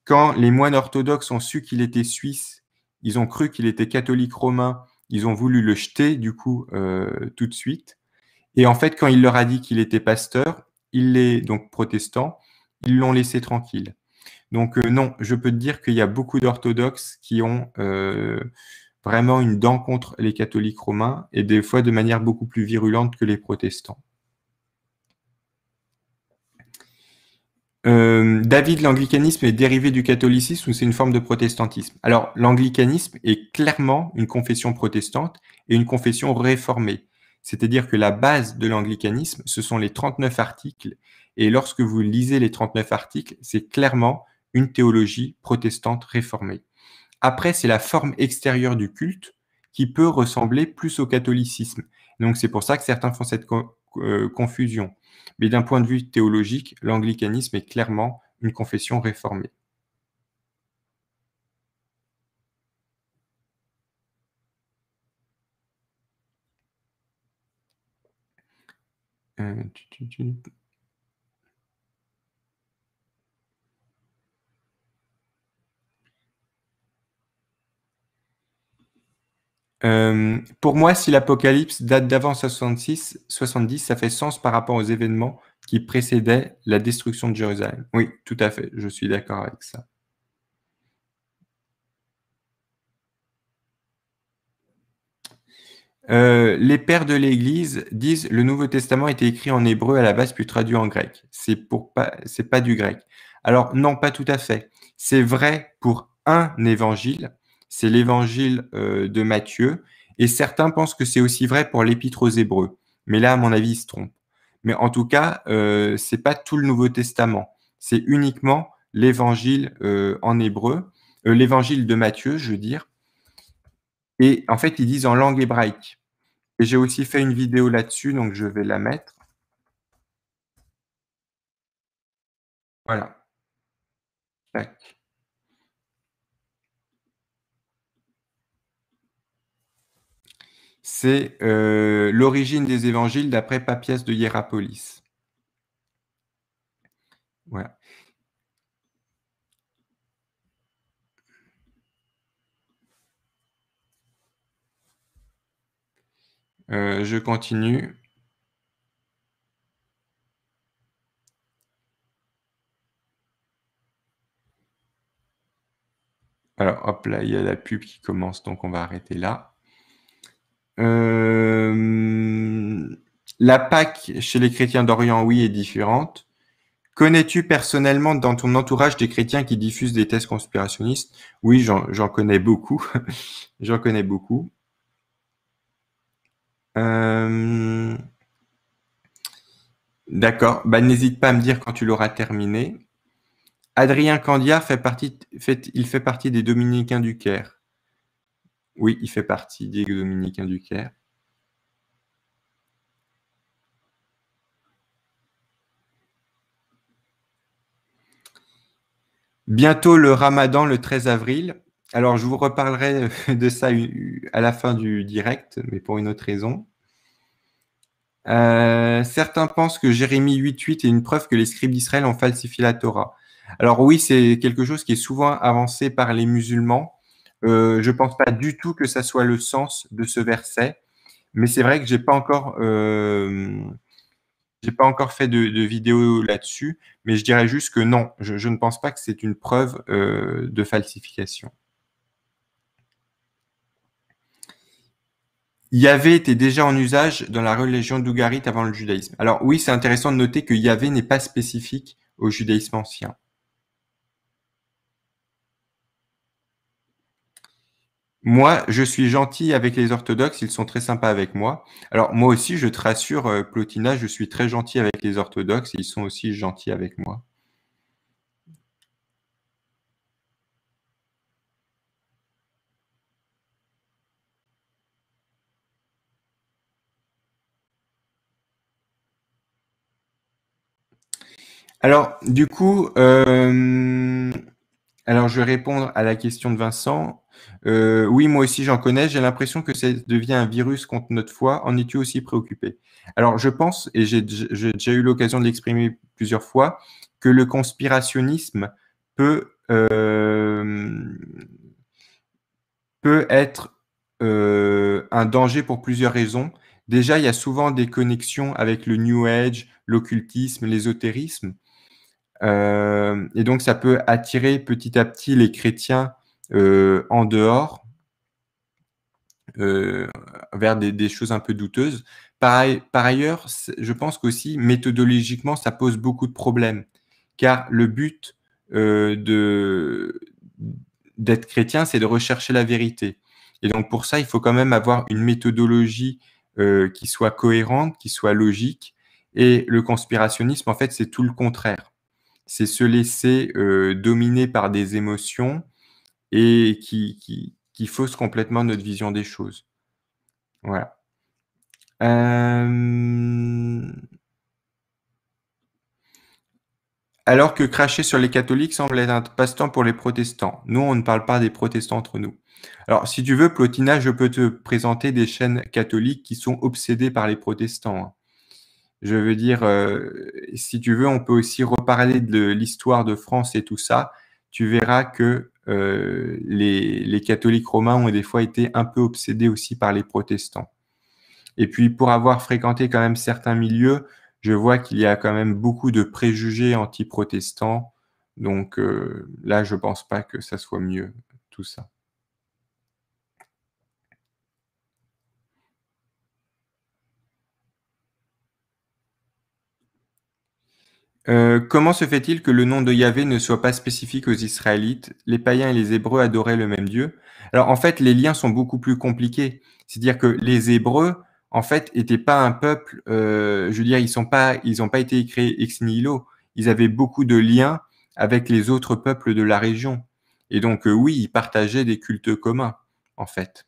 Quand les moines orthodoxes ont su qu'il était suisse, ils ont cru qu'il était catholique romain. Ils ont voulu le jeter, du coup, tout de suite. Et en fait, quand il leur a dit qu'il était pasteur, il est donc protestant, ils l'ont laissé tranquille. Donc euh, non, je peux te dire qu'il y a beaucoup d'orthodoxes qui ont euh, vraiment une dent contre les catholiques romains et des fois de manière beaucoup plus virulente que les protestants. Euh, David, l'anglicanisme est dérivé du catholicisme ou c'est une forme de protestantisme Alors, l'anglicanisme est clairement une confession protestante et une confession réformée. C'est-à-dire que la base de l'anglicanisme, ce sont les 39 articles. Et lorsque vous lisez les 39 articles, c'est clairement une théologie protestante réformée. Après, c'est la forme extérieure du culte qui peut ressembler plus au catholicisme. Donc c'est pour ça que certains font cette euh, confusion. Mais d'un point de vue théologique, l'anglicanisme est clairement une confession réformée. Euh, Euh, pour moi, si l'Apocalypse date d'avant 66, 70, ça fait sens par rapport aux événements qui précédaient la destruction de Jérusalem. Oui, tout à fait, je suis d'accord avec ça. Euh, les pères de l'Église disent le Nouveau Testament était écrit en hébreu à la base puis traduit en grec. C'est pour pas, c'est pas du grec. Alors non, pas tout à fait. C'est vrai pour un évangile, c'est l'évangile euh, de Matthieu, et certains pensent que c'est aussi vrai pour l'épître aux Hébreux. Mais là, à mon avis, ils se trompent. Mais en tout cas, euh, ce n'est pas tout le Nouveau Testament, c'est uniquement l'évangile euh, en hébreu, l'évangile de Matthieu, je veux dire. Et en fait, ils disent en langue hébraïque. Et j'ai aussi fait une vidéo là-dessus, donc je vais la mettre. Voilà. c'est euh, l'origine des évangiles d'après Papias de Hierapolis. Voilà. Euh, je continue. Alors, hop là, il y a la pub qui commence, donc on va arrêter là. Euh, la Pâque chez les chrétiens d'Orient, oui, est différente. Connais-tu personnellement dans ton entourage des chrétiens qui diffusent des thèses conspirationnistes Oui, j'en connais beaucoup. j'en connais beaucoup. [LAUGHS] Euh, d'accord. Bah, n'hésite pas à me dire quand tu l'auras terminé. Adrien Candia fait partie, il fait partie des Dominicains du Caire. Oui, il fait partie, des Dominicains du Caire. Bientôt le ramadan, le 13 avril. Alors, je vous reparlerai de ça à la fin du direct, mais pour une autre raison. Euh, certains pensent que Jérémie 8.8 est une preuve que les scribes d'Israël ont falsifié la Torah. Alors oui, c'est quelque chose qui est souvent avancé par les musulmans. Euh, je ne pense pas du tout que ça soit le sens de ce verset, mais c'est vrai que j'ai pas encore, euh, pas encore fait de, vidéo là-dessus, mais je dirais juste que non, je, ne pense pas que c'est une preuve euh, de falsification. Yahvé était déjà en usage dans la religion d'Ougarit avant le judaïsme. Alors oui, c'est intéressant de noter que Yahvé n'est pas spécifique au judaïsme ancien. Moi, je suis gentil avec les orthodoxes, ils sont très sympas avec moi. Alors moi aussi, je te rassure, Plotina, euh, je suis très gentil avec les orthodoxes, ils sont aussi gentils avec moi. Alors, du coup, euh, alors, je vais répondre à la question de Vincent. Euh, oui, moi aussi, j'en connais. J'ai l'impression que ça devient un virus contre notre foi. En es-tu aussi préoccupé Alors, je pense, et j'ai déjà eu l'occasion de l'exprimer plusieurs fois, que le conspirationnisme peut, euh, peut être euh, un danger pour plusieurs raisons. Déjà, il y a souvent des connexions avec le New Age, l'occultisme, l'ésotérisme. Euh, et donc, ça peut attirer petit à petit les chrétiens euh, en dehors euh, vers des, choses un peu douteuses. par ailleurs, je pense qu'aussi, méthodologiquement, ça pose beaucoup de problèmes, car le but d'être chrétien, c'est de rechercher la vérité. Et donc, pour ça, il faut quand même avoir une méthodologie qui soit cohérente, qui soit logique. Et le conspirationnisme, en fait, c'est tout le contraire c'est se laisser euh, dominer par des émotions et qui, faussent complètement notre vision des choses. Voilà. Euh, alors que cracher sur les catholiques semble être un passe-temps pour les protestants. Nous, on ne parle pas des protestants entre nous. Alors, si tu veux, Plotina, je peux te présenter des chaînes catholiques qui sont obsédées par les protestants. Hein. Je veux dire, euh, si tu veux, on peut aussi reparler de l'histoire de France et tout ça. Tu verras que euh, les, catholiques romains ont des fois été un peu obsédés aussi par les protestants. Et puis, pour avoir fréquenté quand même certains milieux, je vois qu'il y a quand même beaucoup de préjugés anti-protestants. Donc euh, là, je ne pense pas que ça soit mieux, tout ça. Euh, comment se fait-il que le nom de Yahvé ne soit pas spécifique aux Israélites Les païens et les Hébreux adoraient le même Dieu. Alors en fait, les liens sont beaucoup plus compliqués. C'est-à-dire que les Hébreux, en fait, n'étaient pas un peuple. Euh, je veux dire, ils sont pas, ils n'ont pas été créés ex nihilo. Ils avaient beaucoup de liens avec les autres peuples de la région. Et donc euh, oui, ils partageaient des cultes communs, en fait.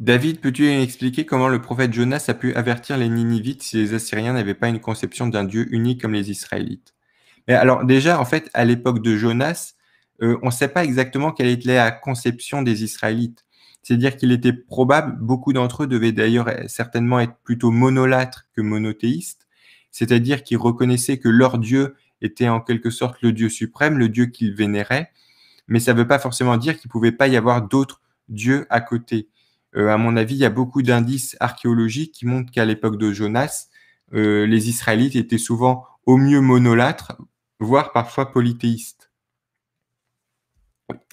David, peux-tu expliquer comment le prophète Jonas a pu avertir les Ninivites si les Assyriens n'avaient pas une conception d'un Dieu unique comme les Israélites Mais alors déjà, en fait, à l'époque de Jonas, euh, on ne sait pas exactement quelle était la conception des Israélites. C'est-à-dire qu'il était probable, beaucoup d'entre eux devaient d'ailleurs certainement être plutôt monolâtres que monothéistes, c'est-à-dire qu'ils reconnaissaient que leur Dieu était en quelque sorte le Dieu suprême, le Dieu qu'ils vénéraient, mais ça ne veut pas forcément dire qu'il ne pouvait pas y avoir d'autres dieux à côté. Euh, à mon avis, il y a beaucoup d'indices archéologiques qui montrent qu'à l'époque de Jonas, euh, les Israélites étaient souvent au mieux monolâtres, voire parfois polythéistes.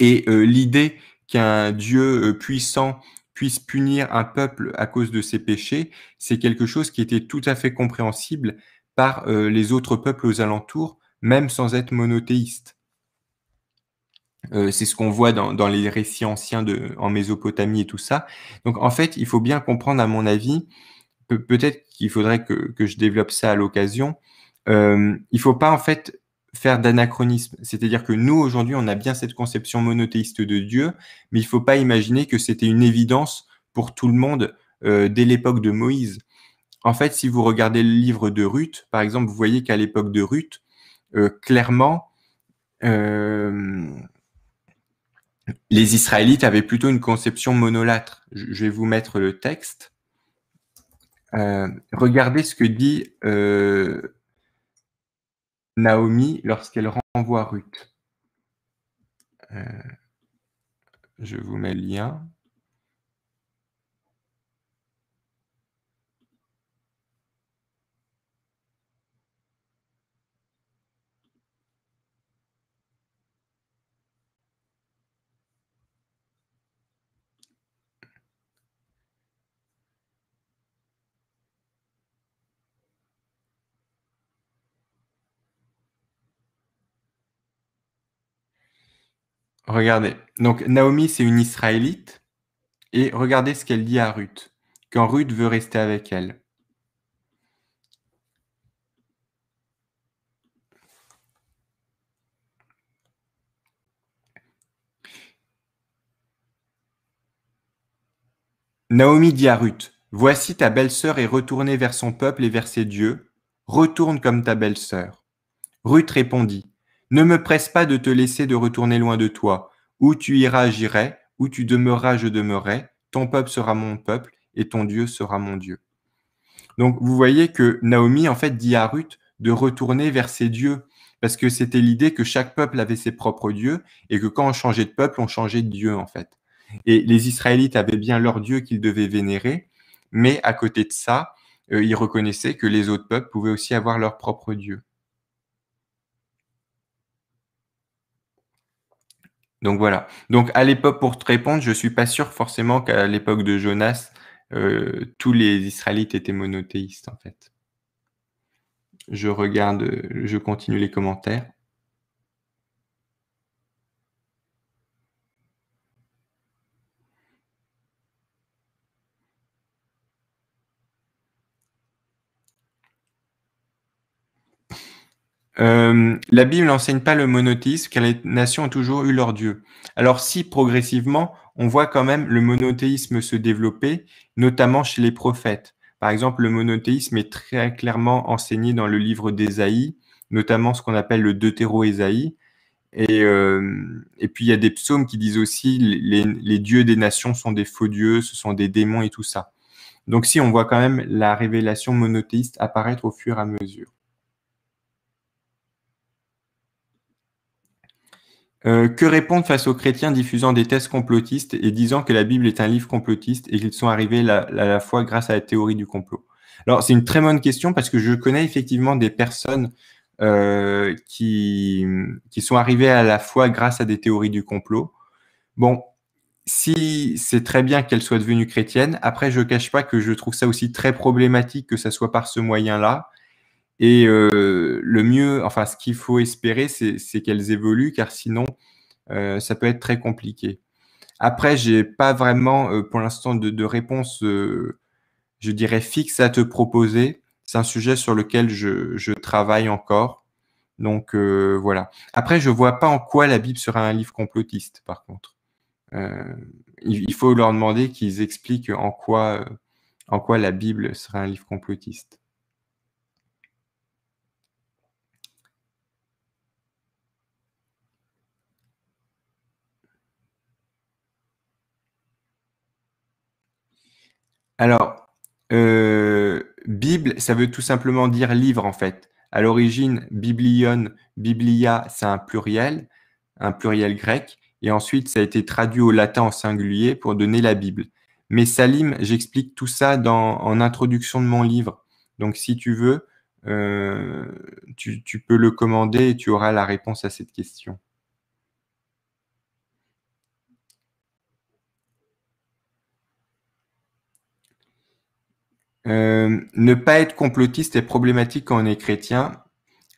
Et euh, l'idée qu'un Dieu puissant puisse punir un peuple à cause de ses péchés, c'est quelque chose qui était tout à fait compréhensible par les autres peuples aux alentours, même sans être monothéistes. Euh, c'est ce qu'on voit dans, les récits anciens de, en Mésopotamie et tout ça. Donc en fait, il faut bien comprendre, à mon avis, peut-être qu'il faudrait que, je développe ça à l'occasion, euh, il ne faut pas en fait faire d'anachronisme. C'est-à-dire que nous, aujourd'hui, on a bien cette conception monothéiste de Dieu, mais il ne faut pas imaginer que c'était une évidence pour tout le monde euh, dès l'époque de Moïse. En fait, si vous regardez le livre de Ruth, par exemple, vous voyez qu'à l'époque de Ruth, clairement, les Israélites avaient plutôt une conception monolâtre. Je vais vous mettre le texte. Euh, regardez ce que dit euh, Naomi lorsqu'elle renvoie Ruth. Euh, je vous mets le lien. Regardez. Donc Naomi, c'est une Israélite. Et regardez ce qu'elle dit à Ruth, quand Ruth veut rester avec elle. Naomi dit à Ruth, Voici ta belle-sœur est retournée vers son peuple et vers ses dieux, retourne comme ta belle-sœur. Ruth répondit, ne me presse pas de te laisser de retourner loin de toi. Où tu iras, j'irai. Où tu demeuras, je demeurerai. Ton peuple sera mon peuple et ton Dieu sera mon Dieu. Donc vous voyez que Naomi en fait dit à Ruth de retourner vers ses dieux parce que c'était l'idée que chaque peuple avait ses propres dieux et que quand on changeait de peuple, on changeait de Dieu en fait. Et les Israélites avaient bien leur Dieu qu'ils devaient vénérer, mais à côté de ça, euh, ils reconnaissaient que les autres peuples pouvaient aussi avoir leur propre Dieu. Donc voilà. Donc à l'époque, pour te répondre, je suis pas sûr forcément qu'à l'époque de Jonas, euh, tous les Israélites étaient monothéistes en fait. Je regarde, je continue les commentaires. Euh, la Bible n'enseigne pas le monothéisme car les nations ont toujours eu leur Dieu. Alors si progressivement, on voit quand même le monothéisme se développer, notamment chez les prophètes. Par exemple, le monothéisme est très clairement enseigné dans le livre d'Ésaïe, notamment ce qu'on appelle le Deutéro-Ésaïe. Et, euh, puis il y a des psaumes qui disent aussi les dieux des nations sont des faux dieux, ce sont des démons et tout ça. Donc si on voit quand même la révélation monothéiste apparaître au fur et à mesure. Euh, que répondre face aux chrétiens diffusant des thèses complotistes et disant que la Bible est un livre complotiste et qu'ils sont arrivés à la, foi grâce à la théorie du complot Alors, c'est une très bonne question parce que je connais effectivement des personnes euh, qui, qui sont arrivées à la foi grâce à des théories du complot. Bon, si c'est très bien qu'elles soient devenues chrétiennes, après, je ne cache pas que je trouve ça aussi très problématique que ça soit par ce moyen-là et euh, le mieux, enfin, ce qu'il faut espérer, c'est qu'elles évoluent, car sinon, euh, ça peut être très compliqué. Après, je n'ai pas vraiment, euh, pour l'instant, de, réponse, je dirais, fixe à te proposer. C'est un sujet sur lequel je, travaille encore. Donc voilà. Après, je ne vois pas en quoi la Bible sera un livre complotiste, par contre. il faut leur demander qu'ils expliquent en quoi la Bible sera un livre complotiste. Alors, euh, Bible, ça veut tout simplement dire livre en fait. À l'origine, biblion, biblia, c'est un pluriel, un pluriel grec, et ensuite ça a été traduit au latin en singulier pour donner la Bible. Mais Salim, j'explique tout ça en introduction de mon livre. Donc si tu veux, euh, tu peux le commander et tu auras la réponse à cette question. Euh, ne pas être complotiste est problématique quand on est chrétien.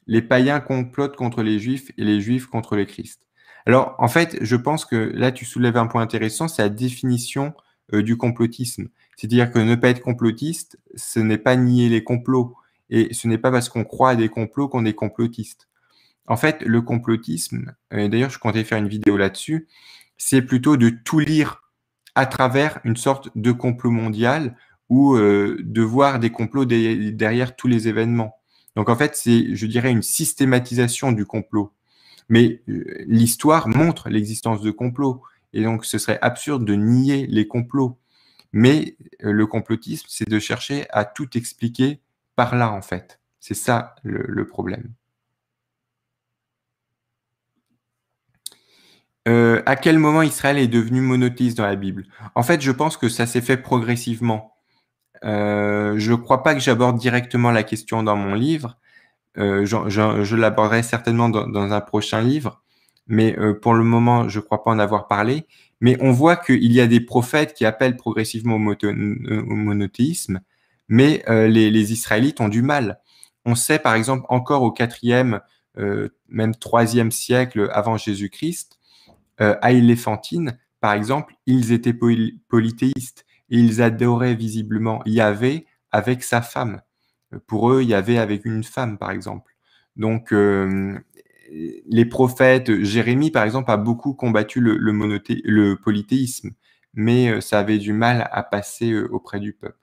Les païens complotent contre les juifs et les juifs contre les Christ. Alors, en fait, je pense que là, tu soulèves un point intéressant, c'est la définition euh, du complotisme. C'est-à-dire que ne pas être complotiste, ce n'est pas nier les complots. Et ce n'est pas parce qu'on croit à des complots qu'on est complotiste. En fait, le complotisme, d'ailleurs, je comptais faire une vidéo là-dessus, c'est plutôt de tout lire à travers une sorte de complot mondial ou euh, de voir des complots derrière tous les événements. Donc en fait, c'est, je dirais, une systématisation du complot. Mais euh, l'histoire montre l'existence de complots. Et donc, ce serait absurde de nier les complots. Mais euh, le complotisme, c'est de chercher à tout expliquer par là, en fait. C'est ça le, problème. à quel moment Israël est devenu monothéiste dans la Bible En fait, je pense que ça s'est fait progressivement. Euh, je ne crois pas que j'aborde directement la question dans mon livre. Euh, je, l'aborderai certainement dans, un prochain livre, mais euh, pour le moment, je ne crois pas en avoir parlé. Mais on voit qu'il y a des prophètes qui appellent progressivement au, monothéisme, mais les, Israélites ont du mal. On sait par exemple encore au 4e, même 3e siècle avant Jésus-Christ, à Éléphantine, par exemple, ils étaient polythéistes ils adoraient visiblement Yahvé avec sa femme. Euh, pour eux, Yahvé avec une femme, par exemple. Donc, euh, les prophètes, Jérémie, par exemple, a beaucoup combattu le, le polythéisme, mais euh, ça avait du mal à passer auprès du peuple.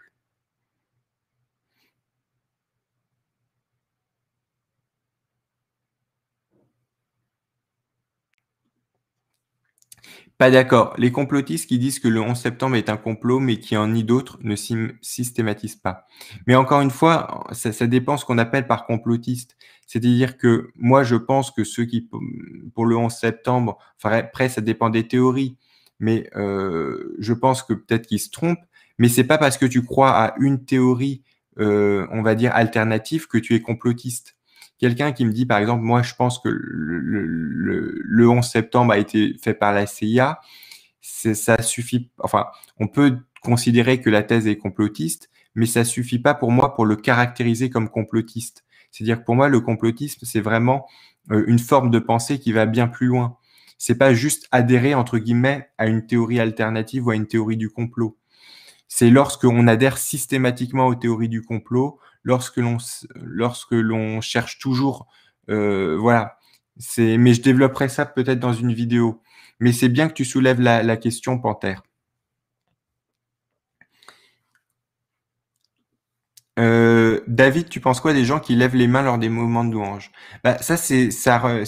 Pas d'accord. Les complotistes qui disent que le 11 septembre est un complot, mais qui en ni d'autres ne systématisent pas. Mais encore une fois, ça, dépend dépend ce qu'on appelle par complotiste. C'est-à-dire que moi, je pense que ceux qui, pour le 11 septembre, après, ça dépend des théories, mais euh, je pense que peut-être qu'ils se trompent. Mais c'est pas parce que tu crois à une théorie, euh, on va dire alternative, que tu es complotiste. Quelqu'un qui me dit, par exemple, moi, je pense que le, 11 septembre a été fait par la CIA, ça suffit. Enfin, on peut considérer que la thèse est complotiste, mais ça suffit pas pour moi pour le caractériser comme complotiste. C'est-à-dire que pour moi, le complotisme, c'est vraiment euh, une forme de pensée qui va bien plus loin. C'est pas juste adhérer entre guillemets à une théorie alternative ou à une théorie du complot. C'est lorsqu'on adhère systématiquement aux théories du complot, lorsque l'on lorsque l'on cherche toujours euh, voilà c'est mais je développerai ça peut-être dans une vidéo mais c'est bien que tu soulèves la, question panthère euh, David, tu penses quoi des gens qui lèvent les mains lors des moments de louange bah, Ça, c'est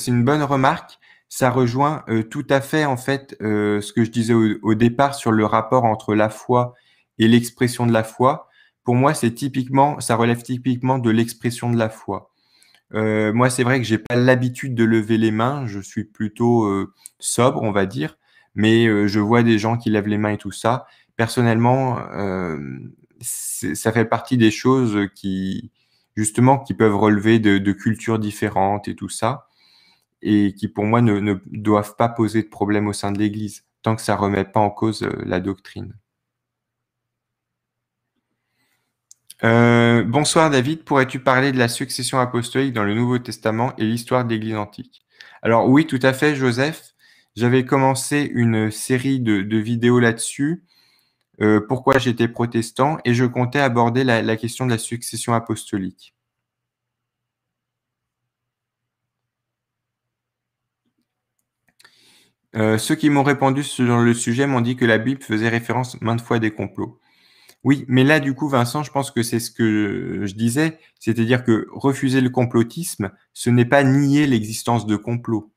une bonne remarque. Ça rejoint euh, tout à fait en fait ce que je disais au, départ sur le rapport entre la foi et l'expression de la foi pour moi, c'est typiquement, ça relève typiquement de l'expression de la foi. Euh, moi, c'est vrai que j'ai pas l'habitude de lever les mains. Je suis plutôt euh, sobre, on va dire, mais euh, je vois des gens qui lèvent les mains et tout ça. Personnellement, ça fait partie des choses qui, justement, qui peuvent relever de, cultures différentes et tout ça, et qui pour moi ne, doivent pas poser de problème au sein de l'Église tant que ça ne remet pas en cause la doctrine. Euh, bonsoir David, pourrais-tu parler de la succession apostolique dans le Nouveau Testament et l'histoire de l'Église antique Alors oui, tout à fait, Joseph. J'avais commencé une série de, vidéos là-dessus, euh, pourquoi j'étais protestant, et je comptais aborder la, question de la succession apostolique. Euh, ceux qui m'ont répondu sur le sujet m'ont dit que la Bible faisait référence maintes fois à des complots. Oui, mais là, du coup, Vincent, je pense que c'est ce que je disais, c'est-à-dire que refuser le complotisme, ce n'est pas nier l'existence de complots,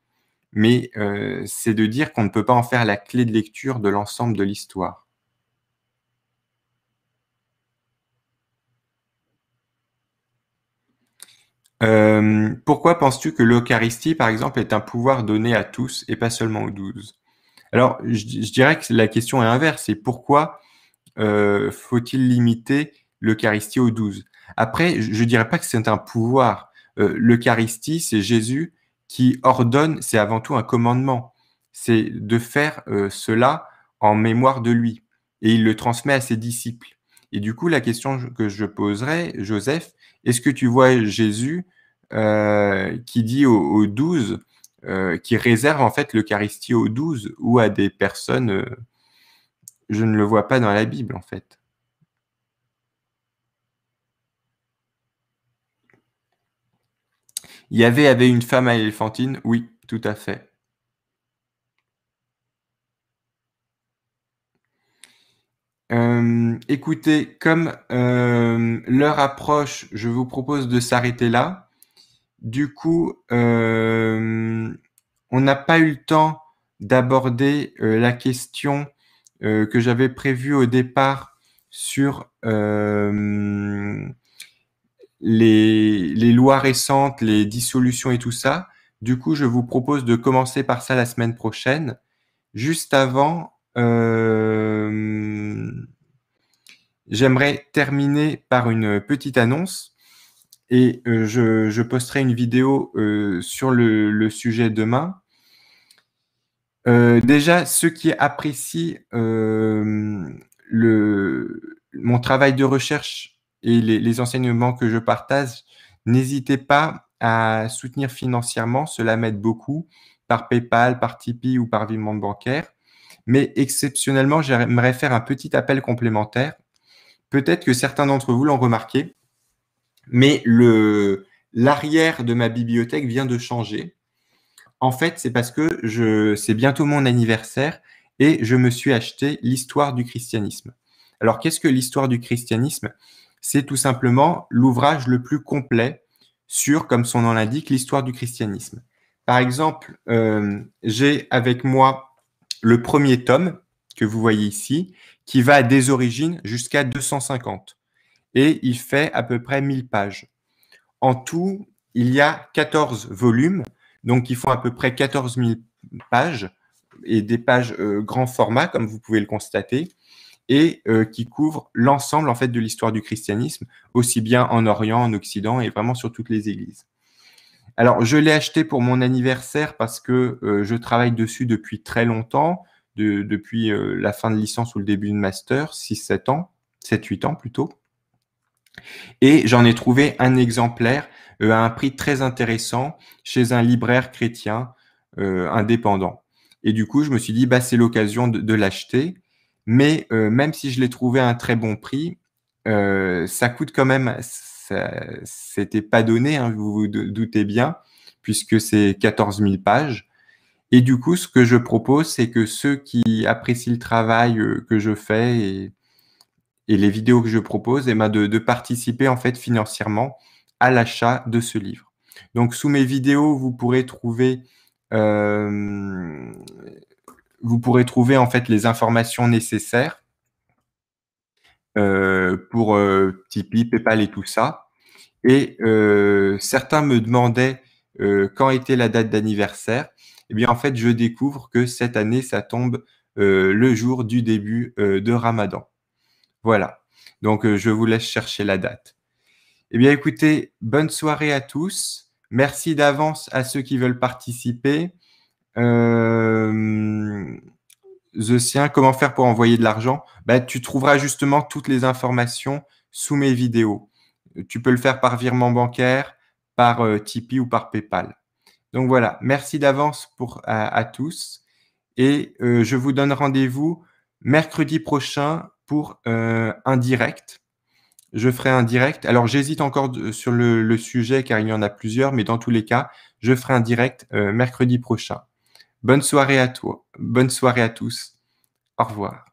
mais euh, c'est de dire qu'on ne peut pas en faire la clé de lecture de l'ensemble de l'histoire. Euh, pourquoi penses-tu que l'Eucharistie, par exemple, est un pouvoir donné à tous et pas seulement aux douze Alors, je, dirais que la question est inverse, c'est pourquoi euh, faut-il limiter l'Eucharistie aux douze Après, je ne dirais pas que c'est un pouvoir. Euh, L'Eucharistie, c'est Jésus qui ordonne, c'est avant tout un commandement. C'est de faire euh, cela en mémoire de lui. Et il le transmet à ses disciples. Et du coup, la question que je poserais, Joseph, est-ce que tu vois Jésus qui dit aux, aux douze, qui réserve en fait l'Eucharistie aux douze ou à des personnes je ne le vois pas dans la Bible, en fait. y avait une femme à l'éléphantine, Oui, tout à fait. Euh, écoutez, comme euh, leur approche, je vous propose de s'arrêter là. Du coup, euh, on n'a pas eu le temps d'aborder la question euh, que j'avais prévu au départ sur euh, les, lois récentes, les dissolutions et tout ça. Du coup, je vous propose de commencer par ça la semaine prochaine, juste avant euh, j'aimerais terminer par une petite annonce et je, posterai une vidéo sur le, sujet demain. Euh, déjà, ceux qui apprécient euh, mon travail de recherche et les, enseignements que je partage, n'hésitez pas à soutenir financièrement. Cela m'aide beaucoup par PayPal, par Tipeee ou par virement bancaire. Mais exceptionnellement, j'aimerais faire un petit appel complémentaire. Peut-être que certains d'entre vous l'ont remarqué, mais l'arrière de ma bibliothèque vient de changer. En fait, c'est parce que je, c'est bientôt mon anniversaire et je me suis acheté l'histoire du christianisme. Alors, qu'est-ce que l'histoire du christianisme C'est tout simplement l'ouvrage le plus complet sur, comme son nom l'indique, l'histoire du christianisme. Par exemple, euh, j'ai avec moi le premier tome que vous voyez ici, qui va des origines jusqu'à 250. Et il fait à peu près 1000 pages. En tout, il y a 14 volumes donc qui font à peu près 14 000 pages et des pages euh, grand format, comme vous pouvez le constater, et euh, qui couvrent l'ensemble en fait de l'histoire du christianisme, aussi bien en Orient, en Occident et vraiment sur toutes les églises. Alors, je l'ai acheté pour mon anniversaire parce que euh, je travaille dessus depuis très longtemps, depuis la fin de licence ou le début de master, 6-7 ans, 7-8 ans plutôt. Et j'en ai trouvé un exemplaire euh, à un prix très intéressant chez un libraire chrétien euh, indépendant. Et du coup, je me suis dit, bah, c'est l'occasion de, l'acheter. Mais euh, même si je l'ai trouvé à un très bon prix, ça coûte quand même, c'était pas donné, hein, vous vous doutez bien, puisque c'est 14 000 pages. Et du coup, ce que je propose, c'est que ceux qui apprécient le travail que je fais et, et les vidéos que je propose, de, participer en fait financièrement à l'achat de ce livre. Donc sous mes vidéos, vous pourrez trouver euh, vous pourrez trouver en fait les informations nécessaires euh, pour euh, Tipeee, PayPal et tout ça. Et certains me demandaient quand était la date d'anniversaire. Eh bien, en fait, je découvre que cette année, ça tombe le jour du début de Ramadan. Voilà. Donc, euh, je vous laisse chercher la date. Eh bien, écoutez, bonne soirée à tous. Merci d'avance à ceux qui veulent participer. Euh, The Sien, comment faire pour envoyer de l'argent bah, Tu trouveras justement toutes les informations sous mes vidéos. Tu peux le faire par virement bancaire, par euh, Tipeee ou par PayPal. Donc voilà, merci d'avance à, tous et je vous donne rendez-vous mercredi prochain pour un euh, direct. Je ferai un direct. Alors j'hésite encore sur le, sujet car il y en a plusieurs, mais dans tous les cas, je ferai un direct euh, mercredi prochain. Bonne soirée à toi. Bonne soirée à tous. Au revoir.